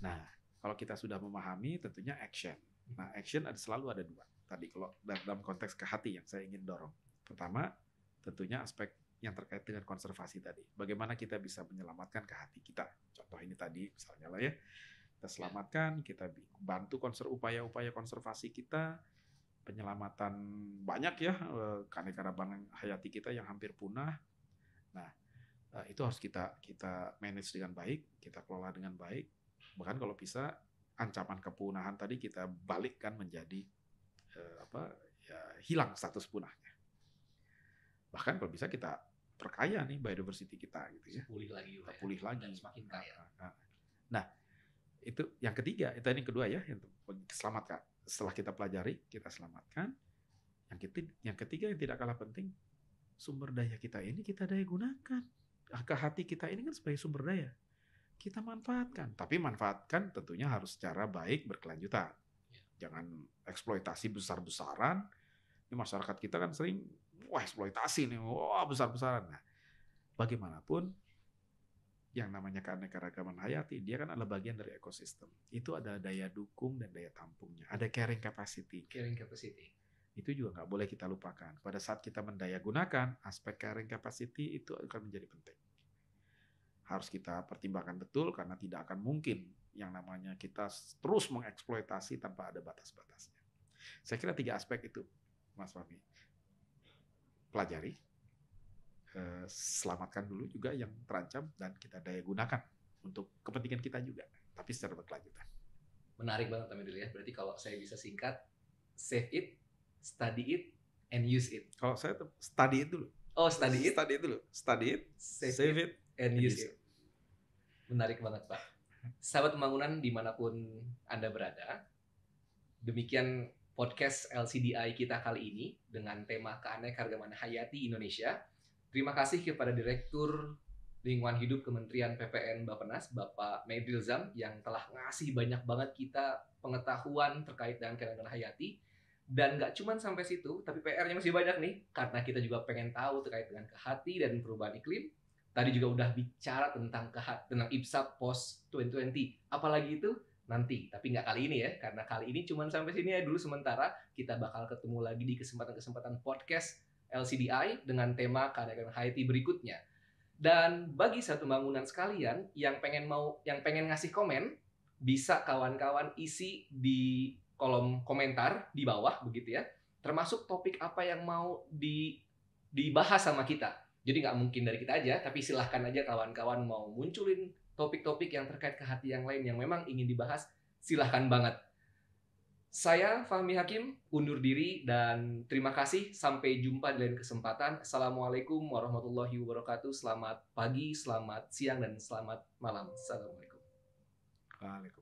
nah kalau kita sudah memahami tentunya action nah action ada selalu ada dua tadi kalau dalam konteks ke hati yang saya ingin dorong pertama tentunya aspek yang terkait dengan konservasi tadi. Bagaimana kita bisa menyelamatkan ke hati kita. Contoh ini tadi misalnya lah ya kita ya. selamatkan, kita bantu konser upaya-upaya konservasi kita, penyelamatan banyak ya eh, karena keanekaragaman hayati kita yang hampir punah. Nah, eh, itu harus kita kita manage dengan baik, kita kelola dengan baik. Bahkan kalau bisa ancaman kepunahan tadi kita balikkan menjadi eh, apa ya, hilang status punahnya. Bahkan kalau bisa kita perkaya nih biodiversity kita gitu ya. Pulih lagi. Kita pulih ya. lagi. Dan semakin kaya. nah, nah, nah. Itu yang ketiga, itu yang kedua ya, yang selamatkan. Setelah kita pelajari, kita selamatkan. Yang ketiga, yang ketiga yang tidak kalah penting, sumber daya kita ini kita daya gunakan. Ah, ke hati kita ini kan sebagai sumber daya. Kita manfaatkan. Tapi manfaatkan tentunya harus secara baik berkelanjutan. Jangan eksploitasi besar-besaran. Ini masyarakat kita kan sering, wah eksploitasi nih, wah besar-besaran. Nah, bagaimanapun yang namanya keanekaragaman hayati, dia kan adalah bagian dari ekosistem. Itu adalah daya dukung dan daya tampungnya. Ada carrying capacity. Caring capacity. Itu juga nggak boleh kita lupakan. Pada saat kita mendaya gunakan, aspek carrying capacity itu akan menjadi penting. Harus kita pertimbangkan betul karena tidak akan mungkin yang namanya kita terus mengeksploitasi tanpa ada batas-batasnya. Saya kira tiga aspek itu, Mas Fahmi. Pelajari, Eh, selamatkan dulu juga yang terancam dan kita daya gunakan untuk kepentingan kita juga, tapi secara berkelanjutan. Menarik banget Pak dilihat. Ya. Berarti kalau saya bisa singkat, save it, study it, and use it. Kalau saya tuh study it dulu. Oh, study it. Study it dulu. Study it, save, save it, it, and, and use it. it. Menarik banget Pak. Sahabat pembangunan dimanapun Anda berada, demikian podcast LCDI kita kali ini dengan tema keanekaragaman hayati Indonesia Terima kasih kepada Direktur Lingkungan Hidup Kementerian PPN Bappenas, Bapak Medril Zam, yang telah ngasih banyak banget kita pengetahuan terkait dengan kenangan hayati. Dan nggak cuma sampai situ, tapi PR-nya masih banyak nih, karena kita juga pengen tahu terkait dengan kehati dan perubahan iklim. Tadi juga udah bicara tentang kehat, tentang IPSA Post 2020. Apalagi itu nanti, tapi nggak kali ini ya, karena kali ini cuma sampai sini ya dulu sementara. Kita bakal ketemu lagi di kesempatan-kesempatan podcast LCDI dengan tema keadaan Haiti berikutnya. Dan bagi satu bangunan sekalian yang pengen mau yang pengen ngasih komen bisa kawan-kawan isi di kolom komentar di bawah begitu ya. Termasuk topik apa yang mau di dibahas sama kita. Jadi nggak mungkin dari kita aja, tapi silahkan aja kawan-kawan mau munculin topik-topik yang terkait ke hati yang lain yang memang ingin dibahas, silahkan banget. Saya Fahmi Hakim undur diri dan terima kasih sampai jumpa di lain kesempatan. Assalamualaikum warahmatullahi wabarakatuh. Selamat pagi, selamat siang dan selamat malam. Assalamualaikum. Waalaikumsalam.